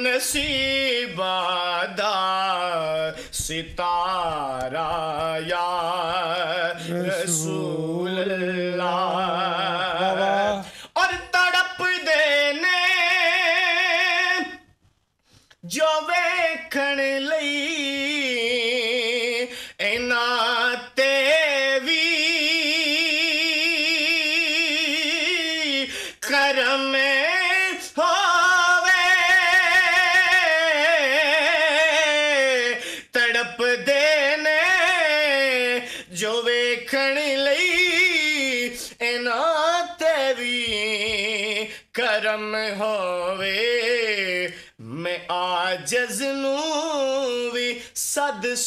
नसीबा दा सितारा या रसूल अल्लाह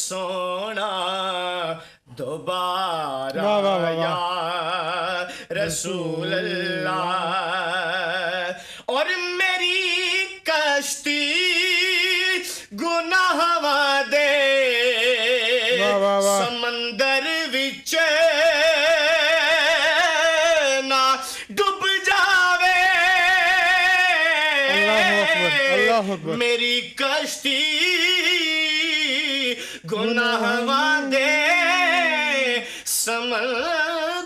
सोना दोबारा या रसूल अल्लाह और मेरी कश्ती गुनाहवा दे समंदर विच ना डूब जावे अल्लाह अल्लाह मेरी कश्ती गुनाहवान दे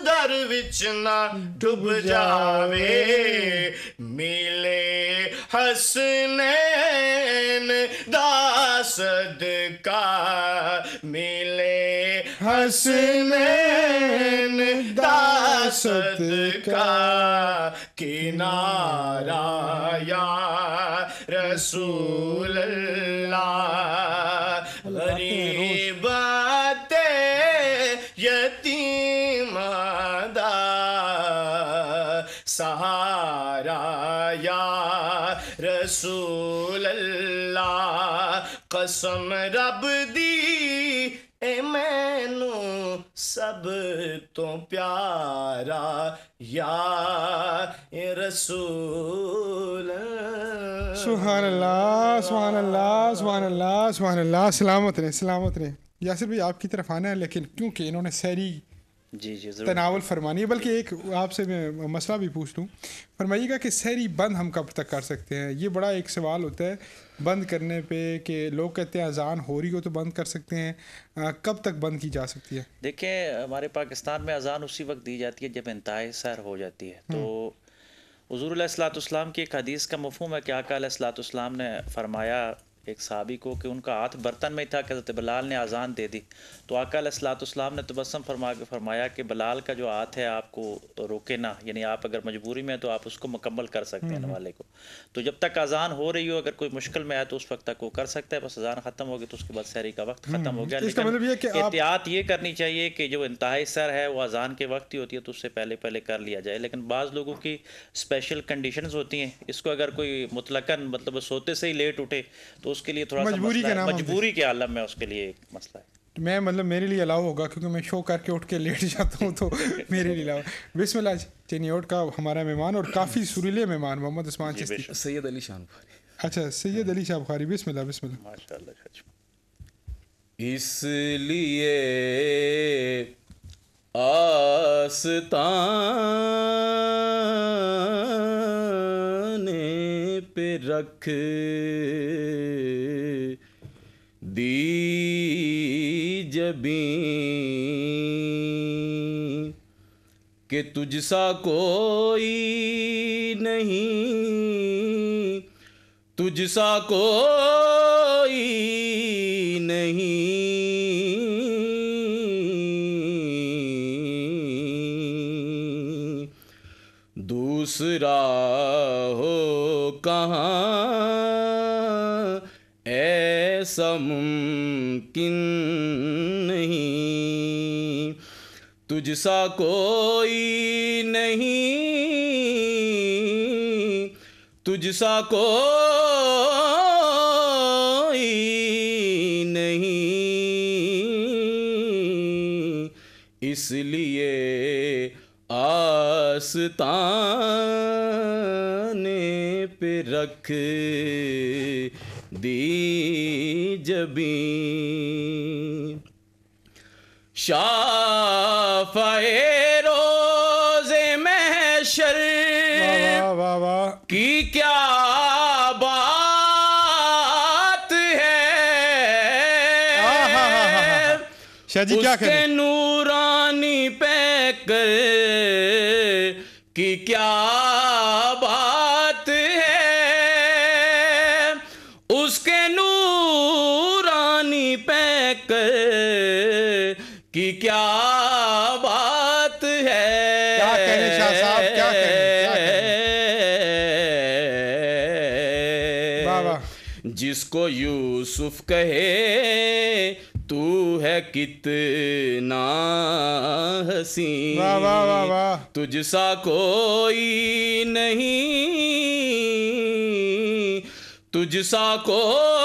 दर विच ना डूब जावे मिले हसने सदका मिले हसने सदका किनारा या रसूल अल्लाह रसूल कसम रब दी ए मैनू सब तो प्यारा या रसूल सुहान अल्लाह सुहान अल्लाह सुहान अल्लाह सुहान अल्लाह सलामत रहे सलामत रहे यासिर भाई आपकी तरफ आना है लेकिन क्योंकि इन्होंने सारी जी जी तनावल फरमानी बल्कि एक आपसे मैं मसला भी पूछ लूँ फरमाइएगा कि सहरी बंद हम कब तक कर सकते हैं ये बड़ा एक सवाल होता है बंद करने पे कि लोग कहते हैं अजान हो रही हो तो बंद कर सकते हैं आ, कब तक बंद की जा सकती है देखिए हमारे पाकिस्तान में अजान उसी वक्त दी जाती है जब इंतहा सर हो जाती है तो हजूर हम्म। सलातम की एक हदीस का मफहम है कि आका सलातम ने फरमाया एक सहाबी को कि उनका हाथ बर्तन में था कि हज़रत बलाल ने आज़ान दे दी तो अकालसलातम ने तबसम फरमा फरमाया कि बलाल का जो हाथ है आपको रोके ना यानी आप अगर मजबूरी में है तो आप उसको मुकम्मल कर सकते हैं नवाले हम्म, हम्म। को तो जब तक आज़ान हो रही हो अगर कोई मुश्किल में आए तो उस वक्त तक वो कर सकता है बस अजान ख़त्म हो गई तो उसके बाद सहरी का वक्त ख़त्म हो हम्म, गया तो लेकिन मतलब एहतियात ये करनी चाहिए कि जो इंतहाई सर है वो अजान के वक्त ही होती है तो उससे पहले पहले कर लिया जाए लेकिन बाज़ लोगों की स्पेशल कंडीशन होती हैं इसको अगर कोई मुतलकन मतलब सोते से ही लेट उठे तो उसके लिए थोड़ा मजबूरी के नाम मजबूरी के आलम में उसके लिए एक मसला है तो मैं मतलब मेरे लिए अलाव होगा क्योंकि मैं शो करके उठ के लेट जाता हूँ तो मेरे लिए अलाव बिस्मिल्लाह चेनियोट का हमारा मेहमान और काफ़ी सुरीले मेहमान मोहम्मद उस्मान चिश्ती सैयद अली शाह बुखारी अच्छा सैयद अली शाह बुखारी बिस्मिल्लाह बिस्मिल्लाह इसलिए आस्ताने पे रख दी जबी के तुझसा कोई नहीं तुझसा कोई नहीं दूसरा हो कहाँ ऐसा नहीं तुझसा कोई नहीं तुझसा को नहीं इसलिए आ दस्ताने पे रख दी जबी शाफे रोजे महशर की क्या बात है शाह जी क्या करें कि क्या बात है उसके नूरानी पैक कि क्या बात है जिसको यूसुफ कहे तू है कितना हसी तुझ सा तुझसा कोई नहीं तुझसा कोई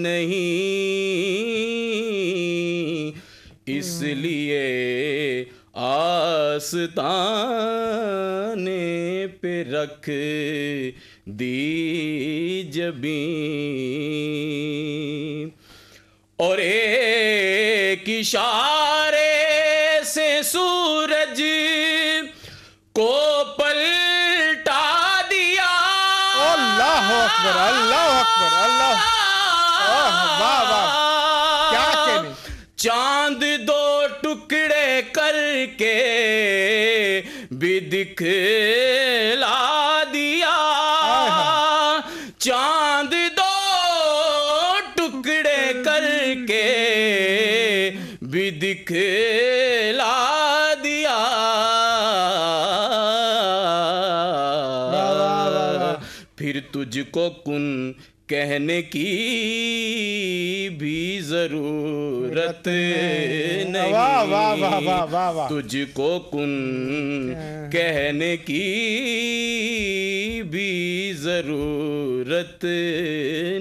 नहीं इसलिए ने पे रख दीज और एक इशारे से सूरज को पलटा दिया अल्लाह अकबर अल्लाह अकबर अल्लाह वाह वाह क्या कहने चांद दो टुकड़े करके भी दिखला दिखला दिया फिर तुझको कुन कहने की भी जरूरत नहीं वाह वा, वा, वा, वा, वा। तुझको कुन हाँ। कहने की भी जरूरत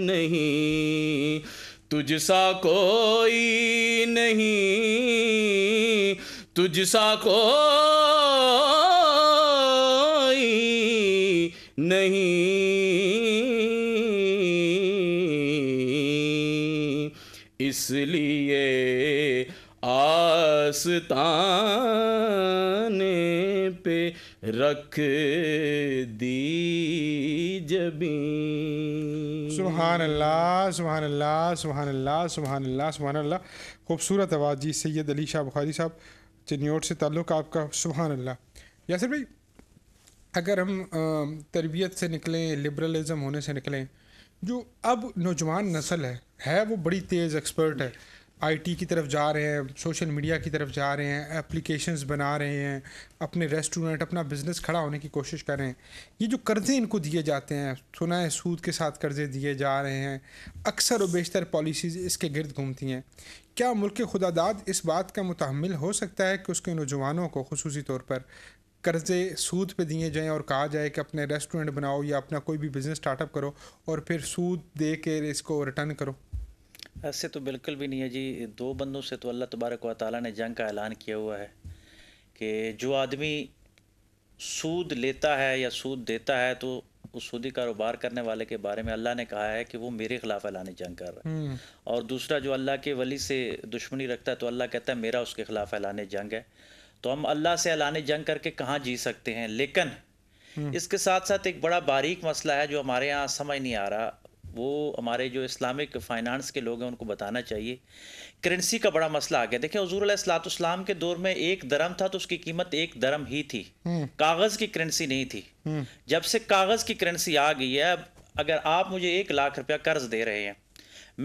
नहीं तुझसा कोई नहीं तुझसा कोई नहीं इसलिए आस्ताने पे रख दी जबी सुबहान अल्लाह सुबहान अल्लाह सुबहान अल्लाह सुबहान अल्लाह सुबहान अल्लाह खूबसूरत आवाज़ जी सैयद अली शाह बुखारी साहब चिन्योट से ताल्लुक़ आपका सुबहान अल्लाह यासर भाई अगर हम तरबियत से निकलें लिबरलिज़म होने से निकलें जो अब नौजवान नस्ल है है वो बड़ी तेज़ एक्सपर्ट है आईटी की तरफ जा रहे हैं सोशल मीडिया की तरफ जा रहे हैं एप्लीकेशंस बना रहे हैं अपने रेस्टोरेंट अपना बिज़नेस खड़ा होने की कोशिश कर रहे हैं ये जो कर्ज़े इनको दिए जाते हैं सुना है सूद के साथ कर्ज़े दिए जा रहे हैं अक्सर और बेशतर पॉलिसीज़ इसके गिरद घूमती हैं क्या मुल्क खुदादाद इस बात का मुतहमल हो सकता है कि उसके नौजवानों को खसूसी तौर पर कर्ज़े सूद पे दिए जाएं और कहा जाए कि अपने रेस्टोरेंट बनाओ या अपना कोई भी बिज़नेस स्टार्टअप करो और फिर सूद दे के इसको रिटर्न करो ऐसे तो बिल्कुल भी नहीं है जी दो बंदों से तो अल्लाह तबारक व ताली ने जंग का ऐलान किया हुआ है कि जो आदमी सूद लेता है या सूद देता है तो उस सूदी कारोबार करने वाले के बारे में अल्लाह ने कहा है कि वो मेरे खिलाफ ऐलान जंग कर रहा है हम्म। और दूसरा जो अल्लाह के वली से दुश्मनी रखता है तो अल्लाह कहता है मेरा उसके खिलाफ ऐलान जंग है तो हम अल्लाह से ऐलान जंग करके कहाँ जी सकते हैं लेकिन हम्म। इसके साथ साथ एक बड़ा बारीक मसला है जो हमारे यहाँ समझ नहीं आ रहा वो हमारे जो इस्लामिक फाइनेंस के लोग हैं उनको बताना चाहिए करेंसी का बड़ा मसला आ गया देखिए हजूर इस्लाम के दौर में एक दरम था तो उसकी कीमत एक दरम ही थी हम्म। कागज़ की करेंसी नहीं थी हम्म। जब से कागज़ की करेंसी आ गई है अब अगर आप मुझे एक लाख रुपया कर्ज दे रहे हैं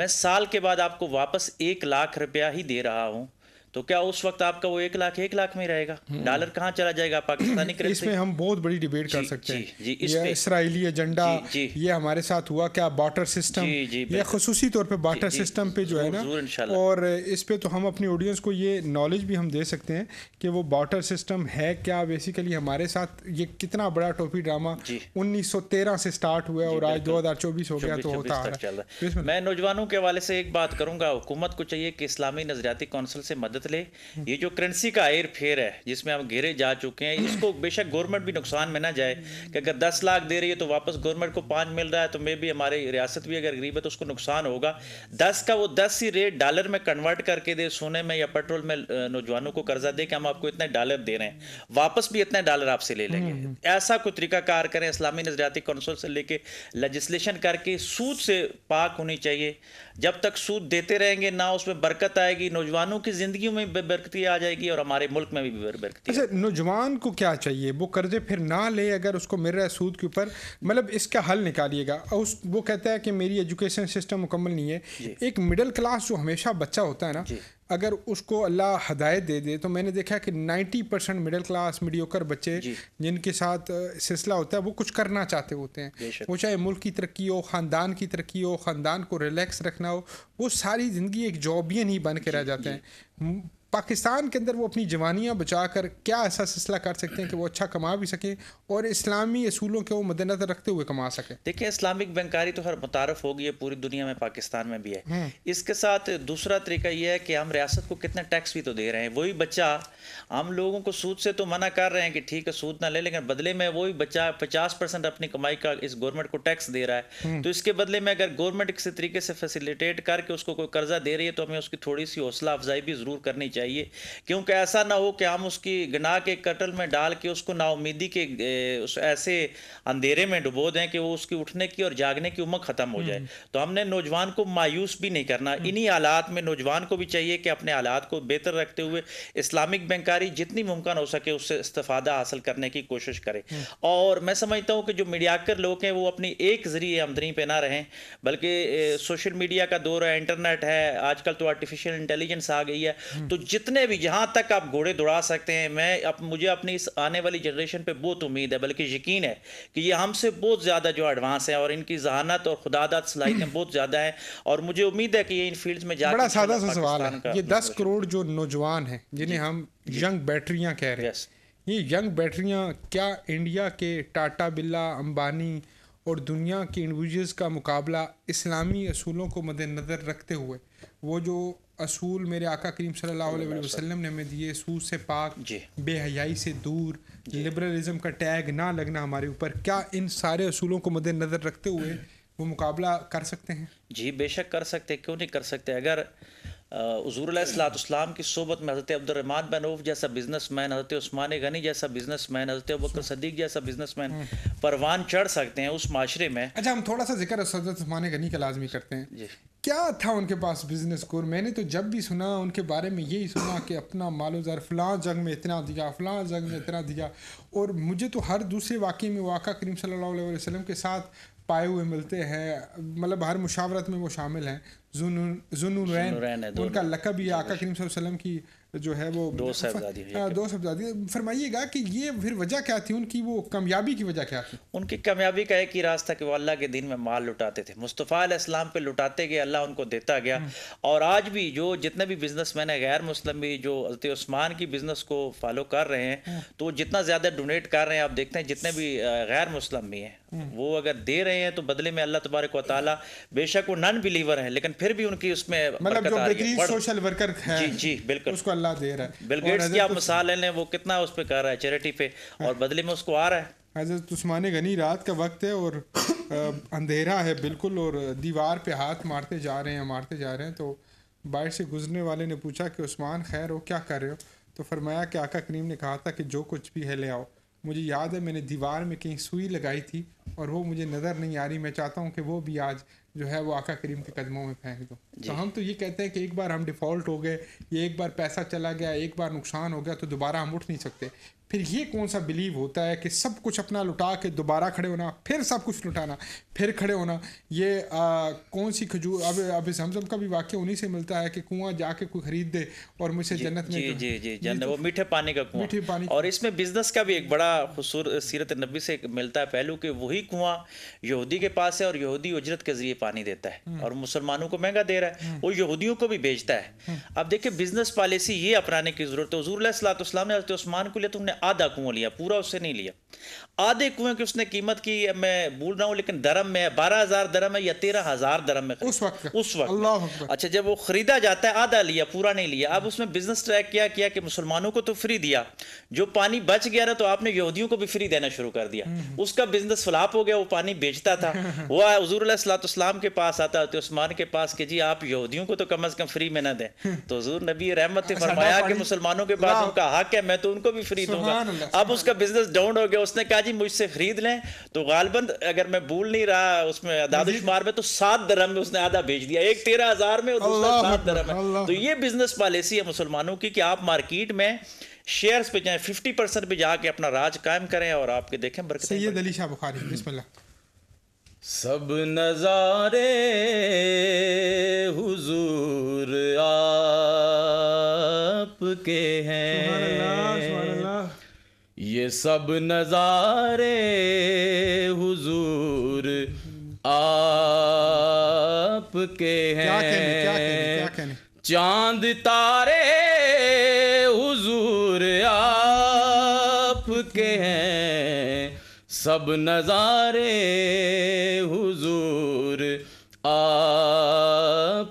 मैं साल के बाद आपको वापस एक लाख रुपया ही दे रहा हूँ तो क्या उस वक्त आपका वो एक लाख एक लाख में रहेगा हम्म। डॉलर कहाँ चला जाएगा पाकिस्तानी इसमें हम बहुत बड़ी डिबेट कर सकते हैं ये इसराइली एजेंडा ये हमारे साथ हुआ क्या बाटर सिस्टम ये खसूसी तौर पर बाटर सिस्टम पे जो है ना और इस पे तो हम अपनी ऑडियंस को ये नॉलेज भी हम दे सकते हैं कि वो बाटर सिस्टम है क्या बेसिकली हमारे साथ ये कितना बड़ा टोपी ड्रामा तेरह से स्टार्ट हुआ और आज चौबीस हो गया तो होता है मैं नौजवानों के हवाले से एक बात करूंगा हुकूमत को चाहिए कि इस्लामी नजरियाती कौंसिल से मदद मदद ले ये जो करेंसी का एयर फेयर है जिसमें हम घेरे जा चुके हैं इसको बेशक गवर्नमेंट भी नुकसान में ना जाए कि अगर दस लाख दे रही है तो वापस गवर्नमेंट को पाँच मिल रहा है तो मे भी हमारे रियासत भी अगर गरीब है तो उसको नुकसान होगा दस का वो दस ही रेट डॉलर में कन्वर्ट करके दे सोने में या पेट्रोल में नौजवानों को कर्जा दे कि हम आपको इतने डॉलर दे रहे हैं वापस भी इतने डॉलर आपसे ले लेंगे हम्म, हम्म। ऐसा कोई तरीकाकार करें इस्लामी नजरियाती कौंसिल से लेके लजिस्लेशन करके सूद से पाक होनी चाहिए जब तक सूद देते रहेंगे ना उसमें बरकत आएगी नौजवानों की जिंदगी में बरकती आ जाएगी और हमारे मुल्क में भी बरकती अच्छा नौजवान को क्या चाहिए वो कर्जे फिर ना ले अगर उसको मिल रहा है सूद के ऊपर मतलब इसका हल निकालिएगा और उस वो कहता है कि मेरी एजुकेशन सिस्टम मुकम्मल नहीं है एक मिडिल क्लास जो हमेशा बच्चा होता है ना अगर उसको अल्लाह हदायत दे दे तो मैंने देखा कि 90 परसेंट मिडिल क्लास मीडियोकर बच्चे जिनके साथ सिलसिला होता है वो कुछ करना चाहते होते हैं वो चाहे मुल्क की तरक्की हो ख़ानदान की तरक्की हो ख़ानदान को रिलैक्स रखना हो वो सारी ज़िंदगी एक जॉबियन ही बन के रह जाते हैं पाकिस्तान के अंदर वो अपनी जवानियाँ बचा कर क्या ऐसा सिलसिला कर सकते हैं कि वो अच्छा कमा भी सकें और इस्लामी असूलों को मद्देनजर रखते हुए कमा सकें देखिए इस्लामिक बैंकारी तो हर मुतारफ होगी है पूरी दुनिया में पाकिस्तान में भी है हाँ। इसके साथ दूसरा तरीका यह है कि हम रियासत को कितना टैक्स भी तो दे रहे हैं वही बच्चा हम लोगों को सूद से तो मना कर रहे हैं कि ठीक है सूद ना ले लेकिन बदले में वही बच्चा पचास परसेंट अपनी कमाई का इस गवर्नमेंट को टैक्स दे रहा है हाँ। तो इसके बदले में अगर गवर्नमेंट किसी तरीके से फैसिलिटेट करके उसको कोई कर्जा दे रही है तो हमें उसकी थोड़ी सी हौसला अफजाई भी जरूर करनी चाहिए चाहिए क्योंकि ऐसा ना हो कि हम उसकी गना के कटल में डाल के उसको नाउमीदी के उस ऐसे अंधेरे में डुबो दें कि वो उसकी उठने की और जागने की उम्र ख़त्म हो जाए हम्म। तो हमने नौजवान को मायूस भी नहीं करना हम्म। इन्हीं हालात में नौजवान को भी चाहिए कि अपने हालात को बेहतर रखते हुए इस्लामिक बैंकारी जितनी मुमकिन हो सके उससे इस्तादा हासिल करने की कोशिश करें हम्म। और मैं समझता हूँ कि जो मीडियाकर लोग हैं वो अपनी एक ज़रिए आमदनी पर ना रहें बल्कि सोशल मीडिया का दौर है इंटरनेट है आजकल तो आर्टिफिशियल इंटेलिजेंस आ गई है तो जितने भी जहाँ तक आप घोड़े दौड़ा सकते हैं मैं अब मुझे अपनी इस आने वाली जनरेशन पे बहुत उम्मीद है बल्कि यकीन है कि ये हमसे बहुत ज़्यादा जो एडवांस है और इनकी जहानत और खुदादत सलाहियतें बहुत ज़्यादा हैं और मुझे उम्मीद है कि ये इन फील्ड्स में जा सादा सा सवाल है ये दस करोड़ जो नौजवान हैं जिन्हें हम यंग बैटरियाँ कह रहे हैं ये यंग बैटरियाँ क्या इंडिया के टाटा बिल्ला अम्बानी और दुनिया के इंडिविजुल्स का मुकाबला इस्लामी असूलों को मद्नज़र रखते हुए वो जो असूल मेरे आका करीम सल्लल्लाहु अलैहि वसल्लम ने हमें दिए सूद से पाक बेहयाई से दूर लिबरलिज्म का टैग ना लगना हमारे ऊपर क्या इन सारे असूलों को मद्देनज़र रखते हुए वो मुकाबला कर सकते हैं जी बेशक कर सकते क्यों नहीं कर सकते अगर हजूर हजूरसलाम की सोबत में हज़रत अब्दुलरहमान बिन जैसा बिजनस मैन हज़रत उस्मान गनी जैसा बिजनस मैन हज़रत बकर हम्म। सदीक जैसा बिजनस मैन हम्म। परवान चढ़ सकते हैं उस माशरे में अच्छा हम थोड़ा सा जिक्र हज़रत उस्मान गनी का लाजमी करते हैं जी क्या था उनके पास बिजनेस कोर मैंने तो जब भी सुना उनके बारे में यही सुना कि अपना मालो ज़र फलां जंग में इतना दिया फलां जंग में इतना दिया और मुझे तो हर दूसरे वाक़े में वाक़ा करीम सल्लल्लाहु अलैहि वसल्लम के साथ पाए हुए मिलते हैं मतलब हर मुशावरत में वो शामिल हैं जुनून जुनून उनका लकब ये आका करीम वसल्लम की जो है वो दो साहबजादी हाँ, दो साहबजादी फरमाइएगा कि ये फिर वजह क्या थी उनकी वो कामयाबी की वजह क्या थी उनकी कामयाबी का एक ही रास्ता कि वो अल्लाह के दिन में माल लुटाते थे मुस्तफ़ा इस्लाम पे लुटाते गए अल्लाह उनको देता गया हम्म। और आज भी जो जितने भी बिजनेस मैन है गैर मुस्लिम भी जो हजरत की बिजनेस को फॉलो कर रहे हैं हम्म। तो जितना ज़्यादा डोनेट कर रहे हैं आप देखते हैं जितने भी गैर मुस्लिम भी हैं हम्म। वो अगर दे रहे हैं तो बदले में अल्लाह तबारक वाली बेशक वो नॉन बिलीवर हैं लेकिन फिर भी उनकी उसमें मतलब जी जी बिल्कुल अल्लाह दे रहा है बिल गेट्स की आप मिसाल ले वो कितना उस पर कर रहा है चैरिटी पे और बदले में उसको आ रहा है हजरत उस्मान गनी रात का वक्त है और अंधेरा है बिल्कुल और दीवार पे हाथ मारते जा रहे हैं मारते जा रहे हैं तो बाहर से गुजरने वाले ने पूछा कि उस्मान खैर हो क्या कर रहे हो तो फरमाया कि आका करीम ने कहा था कि जो कुछ भी है ले आओ मुझे याद है मैंने दीवार में कहीं सुई लगाई थी और वो मुझे नज़र नहीं आ रही मैं चाहता हूँ कि वो भी आज जो है वो आका करीम के कदमों में फेंक दो तो हम तो ये कहते हैं कि एक बार हम डिफ़ॉल्ट हो गए ये एक बार पैसा चला गया एक बार नुकसान हो गया तो दोबारा हम उठ नहीं सकते फिर ये कौन सा बिलीव होता है कि सब कुछ अपना लुटा के दोबारा खड़े होना फिर सब कुछ लुटाना फिर खड़े होना ये आ, कौन सी खजूर अब अब जमजम का भी वाक्य उन्हीं से मिलता है कि कुआं जाके कोई खरीद दे और मुझे जन्नत में जी जी जी जन्नत तो वो मीठे पानी का कुआं मीठे पानी और इसमें बिजनेस का भी एक बड़ा खूबसूरत सीरत नबी से मिलता है पहलू कि वही कुआं यहूदी के पास है और यहूदी उजरत के जरिए पानी देता है हम्म। और मुसलमानों को महंगा दे रहा है हम्म। वो यहूदियों को भी बेचता है हम्म। अब देखिए बिजनेस पॉलिसी ये अपनाने की जरूरत है हजूर सलाम ने हजरत उस्मान को लिया तुमने तो आधा कुआं लिया पूरा उससे नहीं लिया आधे कुएं की उसने कीमत की मैं भूल रहा हूँ लेकिन दरम में बारह हजार दरम है या तेरह हजार दरम में उस वक्त उस वक्त अच्छा जब वो खरीदा जाता है आधा लिया पूरा नहीं लिया अब उसमें बिजनेस ट्रैक क्या किया कि मुसलमानों को तो फ्री दिया जो पानी बच गया ना तो आपने यहूदियों को भी फ्री देना शुरू कर दिया हम्म, हम्म। उसका बिजनेस फ्लाप हो गया वो पानी बेचता था वह सलाम के पास आता तो उस्मान के पास कि जी आप यहूदियों को तो कम अज कम फ्री में ना दें तो हजूर नबी रहमत ने अच्छा, फरमाया कि मुसलमानों के पास उनका हक है मैं तो उनको भी फ्री दूंगा अब उसका बिजनेस डाउन हो गया उसने कहा जी मुझसे खरीद लें तो गालबंद अगर मैं भूल नहीं रहा उसमें दादुशुमार में तो सात दरम में उसने आधा बेच दिया एक तेरह हजार में और दूसरा सात दरम है तो ये बिजनेस पॉलिसी है मुसलमानों की कि आप मार्केट में शेयर्स पे जाएं फिफ्टी परसेंट पे जाके अपना राज कायम करें और आपके देखें बरकत सैयद अली शाह बुखारी बिस्मिल्लाह सब नज़ारे हुजूर आपके हैं ये सब नज़ारे हुजूर आपके हैं चांद तारे हुजूर आपके हैं सब नज़ारे हुजूर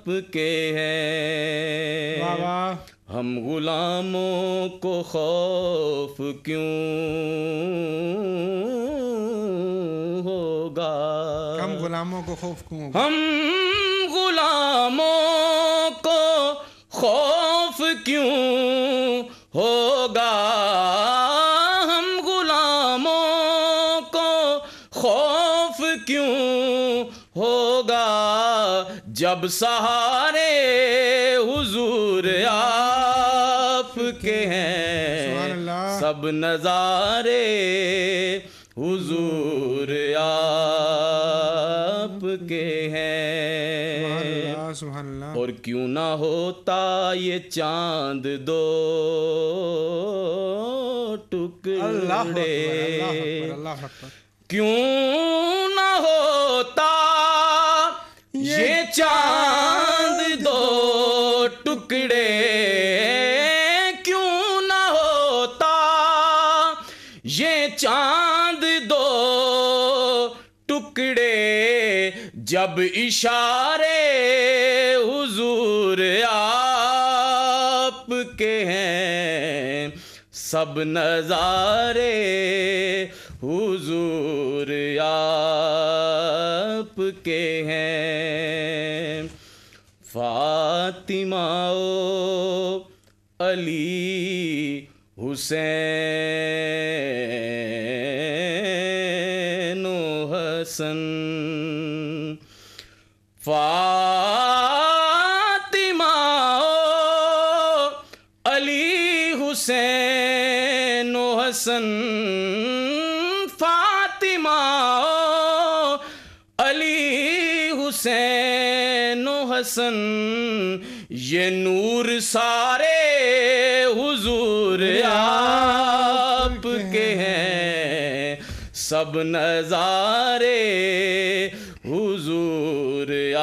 आपके हैं वाह वाह हम गुलामों को खौफ क्यों होगा हम गुलामों को खौफ क्यों हम गुलामों को खौफ क्यों होगा हम गुलामों को खौफ क्यों होगा जब सहारा नज़ारे हुजूर आप के हैं और क्यों ना होता ये चांद दो टुकड़े क्यों ना होता ये चांद दो टुकड़े जब इशारे हुजूर आप के हैं सब नजारे हुजूर आप के हैं फातिमा ओ अली हुसैन हसन फातिमा अली हुसैन हसन फातिमा अली हुसैन हसन ये नूर सारे हुजूर आप के हैं सब नजारे हुजूर नूर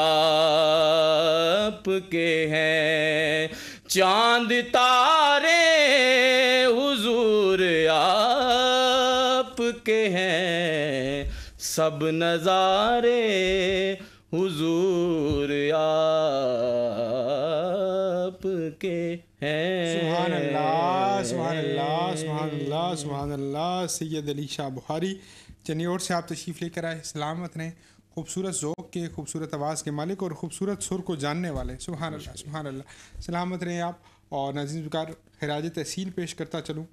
आपके हैं चांद तारे हुजूर आपके हैं सब नज़ारे हुजूर आपके हैं सुभान अल्लाह सुभान अल्लाह सुभान अल्लाह सुभान अल्लाह सैयद अली शाह बुखारी चनियोर से आप तशरीफ़ लेकर आए सलामत रहें खूबसूरत ओक के खूबसूरत आवाज़ के मालिक और खूबसूरत सुर को जानने वाले सुबहान अल्लाह सुबहान अल्लाह सलामत रहें आप और नजीम कार खराज तहसील पेश करता चलूँ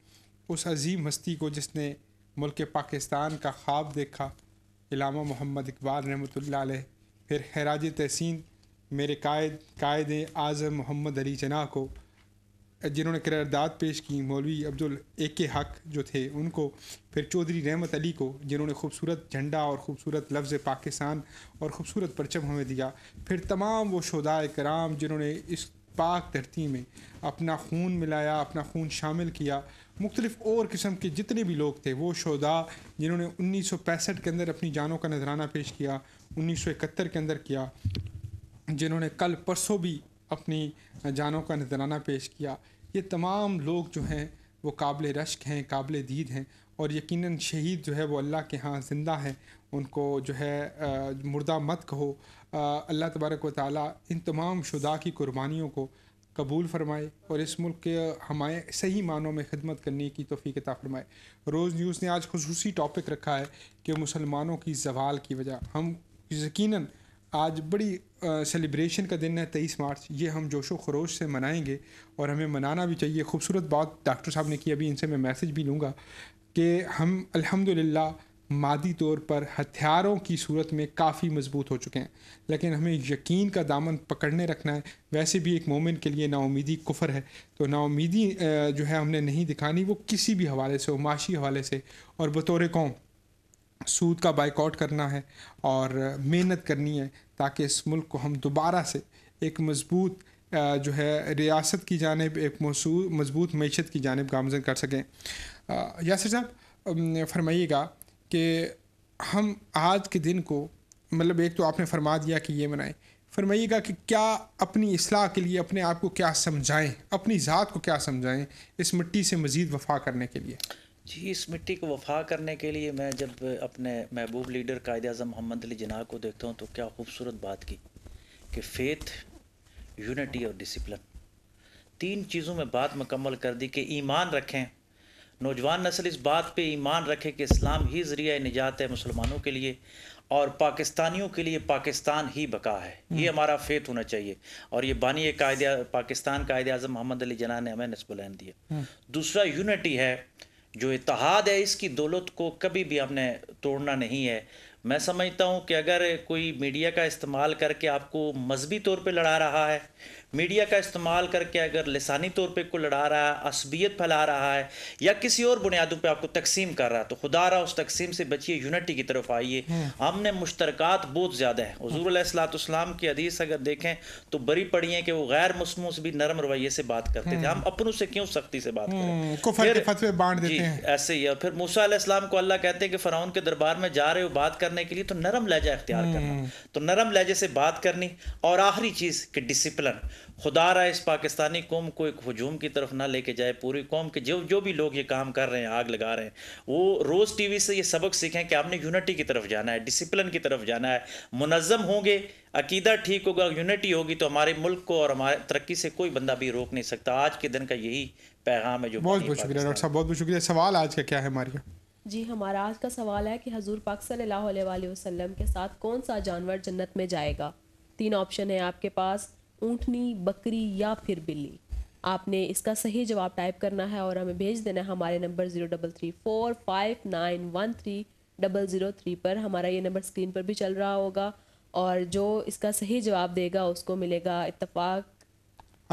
उस अजीम हस्ती को जिसने मुल्क पाकिस्तान का ख्वाब देखा इलामा मोहम्मद इकबाल रहमत फिर हराज तहसीन मेरे कायद कायद आज़म मोहम्मद अली जना को जिन्होंने करारदाद पेश की मौलवी अब्दुल ए के हक जो थे उनको फिर चौधरी रहमत अली को जिन्होंने खूबसूरत झंडा और ख़ूबसूरत लफ्ज़ पाकिस्तान और ख़ूबसूरत परचम हमें दिया फिर तमाम वो शहदा कराम जिन्होंने इस पाक धरती में अपना खून मिलाया अपना खून शामिल किया मुख्तलिफ़ और किस्म के जितने भी लोग थे वो शहदा जिन्होंने उन्नीस सौ पैंसठ के अंदर अपनी जानों का नजराना पेश किया उन्नीस सौ इकहत्तर के अंदर किया जिन्होंने कल परसों भी अपनी जानों का नजराना पेश किया ये तमाम लोग जो हैं वो काबिल रश्क हैं काबिल दीद हैं और यकीनन शहीद जो है वो अल्लाह के यहाँ ज़िंदा हैं उनको जो है मुर्दा मत कहो अल्लाह तबारक व ताली इन तमाम शुदा की कुर्बानियों को कबूल फरमाए और इस मुल्क के हमारे सही मानों में खिदमत करने की तोफ़ीकता फरमाए रोज़ न्यूज़ ने आज खसूसी टॉपिक रखा है कि मुसलमानों की जवाल की वजह हम यकीनन आज बड़ी सेलिब्रेशन का दिन है तेईस मार्च ये हम जोशो खरोश से मनाएंगे और हमें मनाना भी चाहिए खूबसूरत बात डॉक्टर साहब ने की अभी इनसे मैं मैसेज भी लूँगा कि हम अल्हम्दुलिल्लाह मादी तौर पर हथियारों की सूरत में काफ़ी मजबूत हो चुके हैं लेकिन हमें यकीन का दामन पकड़ने रखना है वैसे भी एक मोमेंट के लिए नाउमीदी कुफर है तो नाउमीदी जो है हमने नहीं दिखानी वो किसी भी हवाले से हो माशी हवाले से और बतौर कौम सूद का बाइकआउट करना है और मेहनत करनी है ताकि इस मुल्क को हम दोबारा से एक मज़बूत जो है रियासत की जानब एक मजबूत मीशत की जानब गामजन कर सकें यासर साहब फरमाइएगा कि हम आज के दिन को मतलब एक तो आपने फरमा दिया कि ये मनाएं फरमाइएगा कि क्या अपनी असलाह के लिए अपने आप को क्या समझाएं अपनी ज़ात को क्या समझाएं इस मिट्टी से मज़ीद वफा करने के लिए जी इस मिट्टी को वफा करने के लिए मैं जब अपने महबूब लीडर कायद अजम मोहम्मद अली जना को देखता हूँ तो क्या खूबसूरत बात की कि फेथ यूनिटी और डिसिप्लिन तीन चीज़ों में बात मुकम्मल कर दी कि ईमान रखें नौजवान नस्ल इस बात पे ईमान रखे कि इस्लाम ही ज़रिया निजात है मुसलमानों के लिए और पाकिस्तानियों के लिए पाकिस्तान ही बका है ये हम्म। हमारा फेथ होना चाहिए और ये बानी कायद पाकिस्तान कायद अजम मोहम्मद अली जना ने हमें नसबुल दिया हम्म। दूसरा यूनिटी है जो इतिहाद है इसकी दौलत को कभी भी हमने तोड़ना नहीं है मैं समझता हूँ कि अगर कोई मीडिया का इस्तेमाल करके आपको मजहबी तौर पर लड़ा रहा है मीडिया का इस्तेमाल करके अगर लसानी तौर पर कोई लड़ा रहा है असबियत फैला रहा है या किसी और बुनियादों पर आपको तकसीम कर रहा है तो खुदा रहा उस तकसीम से बचिए यूनिटी की तरफ आइए हाँ। हमने मुश्तरक बहुत ज़्यादा है हजूर असलाम की हदीस अगर देखें तो बड़ी पड़ी है कि वो गैर मुस्लिमों से भी नरम रवैये से बात करते थे हाँ। हम अपनों से क्यों सख्ती से बात करें हाँ, हैं ऐसे ही और फिर मूसा को अल्लाह कहते हैं कि फ़राउन के दरबार में जा रहे हो बात करने के लिए तो नरम लहजा इख्तियार करना तो नरम लहजे से बात करनी और आखिरी चीज़ कि डिसिप्लिन खुदा रहा इस पाकिस्तानी कौम को एक हजूम की तरफ ना लेके जाए पूरी कौम के जो जो भी लोग ये काम कर रहे हैं आग लगा रहे हैं वो रोज़ टीवी से ये सबक सीखें कि आपने यूनिटी की तरफ जाना है डिसिप्लिन की तरफ जाना है मुनज़म होंगे अकीदा ठीक होगा यूनिटी होगी तो हमारे मुल्क को और हमारे तरक्की से कोई बंदा भी रोक नहीं सकता आज के दिन का यही पैगाम है जो बहुत बहुत शुक्रिया डॉक्टर साहब बहुत बहुत शुक्रिया सवाल आज का क्या है हमारे जी हमारा आज का सवाल है कि हजूर पाक सल्लल्लाहु अलैहि वसल्लम के साथ कौन सा जानवर जन्नत में जाएगा तीन ऑप्शन है आपके पास ऊँटनी बकरी या फिर बिल्ली आपने इसका सही जवाब टाइप करना है और हमें भेज देना है हमारे number zero double three four five nine one three double zero three पर हमारा ये नंबर स्क्रीन पर भी चल रहा होगा और जो इसका सही जवाब देगा उसको मिलेगा Ittefaq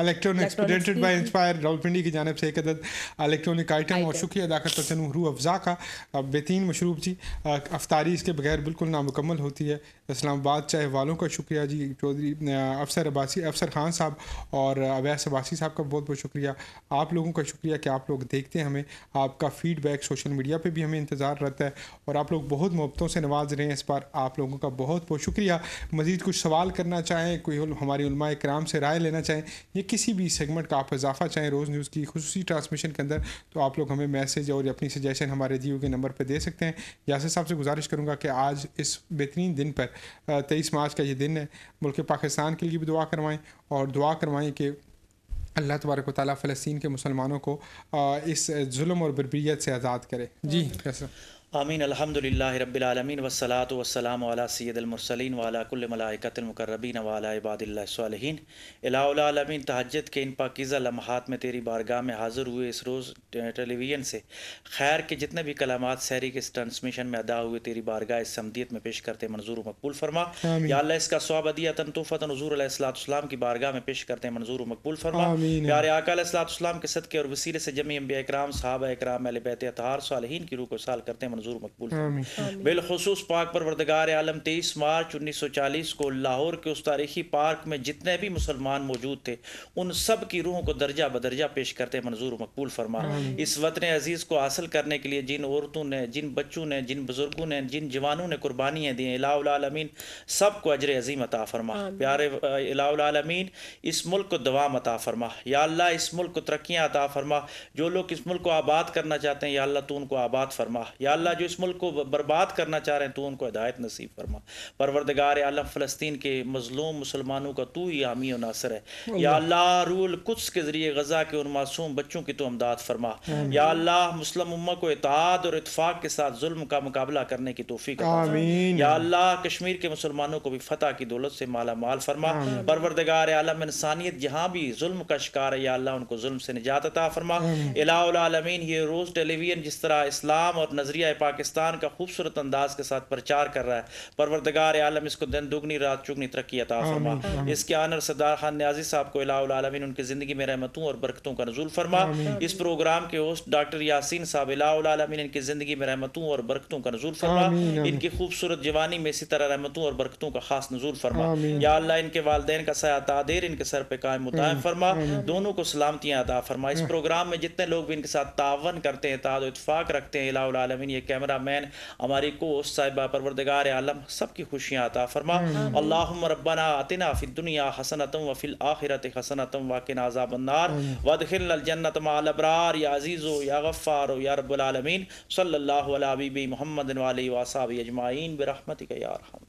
Electronics presented by Inspire Rawalpindi की जानब से एक अदद इलेक्ट्रॉनिक आइटम और शुक्रिया अदा करता चलूँ रू अफज़ा का बेहतरीन मशरूब जी uh, अफ्तारी इसके बगैर बिल्कुल नामुकम्मल होती है इस्लामाबाद चाहे वालों का शुक्रिया जी चौधरी uh, अफसर अबासी अफसर खान साहब और uh, अवैस अबासी साहब का बहुत बहुत शुक्रिया आप लोगों का शुक्रिया कि आप लोग देखते हैं हमें आपका फीडबैक सोशल मीडिया पर भी हमें इंतज़ार रहता है और आप लोग बहुत मोहब्बतों से नवाज रहे हैं इस बार आप लोगों का बहुत बहुत शुक्रिया मज़ीद कुछ सवाल करना चाहें कोई हमारी कराम से राय लेना चाहें ये किसी भी सेगमेंट का आप इजाफा चाहें रोज़ न्यूज़ की खसूसी ट्रांसमिशन के अंदर तो आप लोग हमें मैसेज और अपनी सजेशन हमारे जियो के नंबर पर दे सकते हैं यासर साहब से गुजारिश करूँगा कि आज इस बेहतरीन दिन पर तेईस मार्च का ये दिन है मुल्क पाकिस्तान के लिए भी दुआ करवाएँ और दुआ करवाएँ कि अल्लाह तबारक वाली फ़लस्तीन के मुसलमानों को इस जुल्म और बरबरीत से आज़ाद करें जी कैसा आमीन अलहमदिल्ला रबालमीन वसलात वसलाम वाला सैदमरसलिन वाला कुल्मलाकतमकरबीन वाला इबादिल्लासिन अलामीन तहजद के इन पाकिज़ा लम्हात में तेरी बारगाह में हाज़िर हुए इस रोज़ टेलीविज़न से खैर के जितने भी कलामत सैरी के इस ट्रांसमिशन में अदा हुए तेरी बारगाह इस समदियत में पेश करते मंजूर मकबूल फरमा या इसका स्वाब अदिया तन तोफ़तन हज़ूरसलाम की बारगाह में पेश करते मंजूर मकबूल फरमा प्यारे आकाम के सदक़े और वसीले से जमी अम्बिया इक्राम साहब इक्राम अल की रूह साल करते मंजूर मंजूर मकबूल बिलखसूस पाक परवरदगार आलम तेईस मार्च उन्नीस सौ चालीस को लाहौर के उस तारीखी पार्क में जितने भी मुसलमान मौजूद थे उन सब की रूहों को दर्जा बदर्जा पेश करते मंजूर मकबूल फरमा इस वतन अजीज़ को हासिल करने के लिए जिन औरतों ने जिन बच्चों ने जिन बुजुर्गों ने जिन जवानों ने कुर्बानियाँ दी अलामीन सब को अजर अजीम अता फरमा प्यारे अलामीन इस मुल्क को दवाम अता फरमा या इस मुल्क को तरक्याँ अता फरमा जो लोग इस मुल्क को आबाद करना चाहते हैं या अल्लाह तो उनको आबाद फरमा या अल्लाह जो इस मुल्क को बर्बाद करना चाह रहे हैं तो उनको हिदायत नसीब फरमा परवरदगार आलम फ़लस्तीन के मजलूम मुसलमानों का तू ही हामी और नासर है या अल्लाह रूल कुछ के ज़रिए गज़ा के उन मासूम बच्चों की तो अमदाद फरमा या अल्लाह मुस्लिम उम्मा को इतिहाद और इतफाक़ के साथ जुल्म का मुकाबला करने की तोफ़ी का या अल्लाह कश्मीर के मुसलमानों को भी फतह की दौलत से माला माल फरमा परवरदगार आलम इंसानियत जहाँ भी जुल्म का शिकार है या अल्लाह उनको जुल्म से निजात अता फरमा अलामीन ये रोज़ टेलीविजन जिस तरह इस्लाम और नज़रिया पाकिस्तान का खूबसूरत अंदाज के साथ प्रचार कर रहा है परवरदगार आलम इसको दिन दुगनी रात चुगनी तरक्की अता फरमा इसके आनर सरदार खान न्याजी साहब को अलामिन उनकी ज़िंदगी में रहमतों और बरकतों का नजूल फरमा इस प्रोग्राम के होस्ट डॉक्टर यासिन साहब अलामिन इनकी ज़िंदगी में रहमतों और बरकतों का नजूल फरमा इनकी खूबसूरत जवानी में इसी तरह रहमतों और बरकतों का खास नजूल फरमा या अल्लाह इनके वालदे का सयातादेर इनके सर पर कायम मुतायम फरमा दोनों को सलामतियाँ अता फरमा इस हाँ। प्रोग्राम में जितने लोग भी इनके साथ तावन करते हैं ताद इतफाक रखते हैं अलामिन ये कैमरा मैन हमारी कोस साहिबा परवरदगार आलम सबकी खुशियाँ अता फरमा हम्म। अल्लाह रब्बाना अतना फ़िद दुनिया हसनतम वफ़िल आखिरत हसनतम वाकिन आज़ाबन्नार हम्म। वदखिल जन्नत मालबरार या अज़ीज़ो या गफ़ार या रबालमीन सल्ला हबीबी मोहम्मद वाली वासाबी अजमाइन बरहमत यार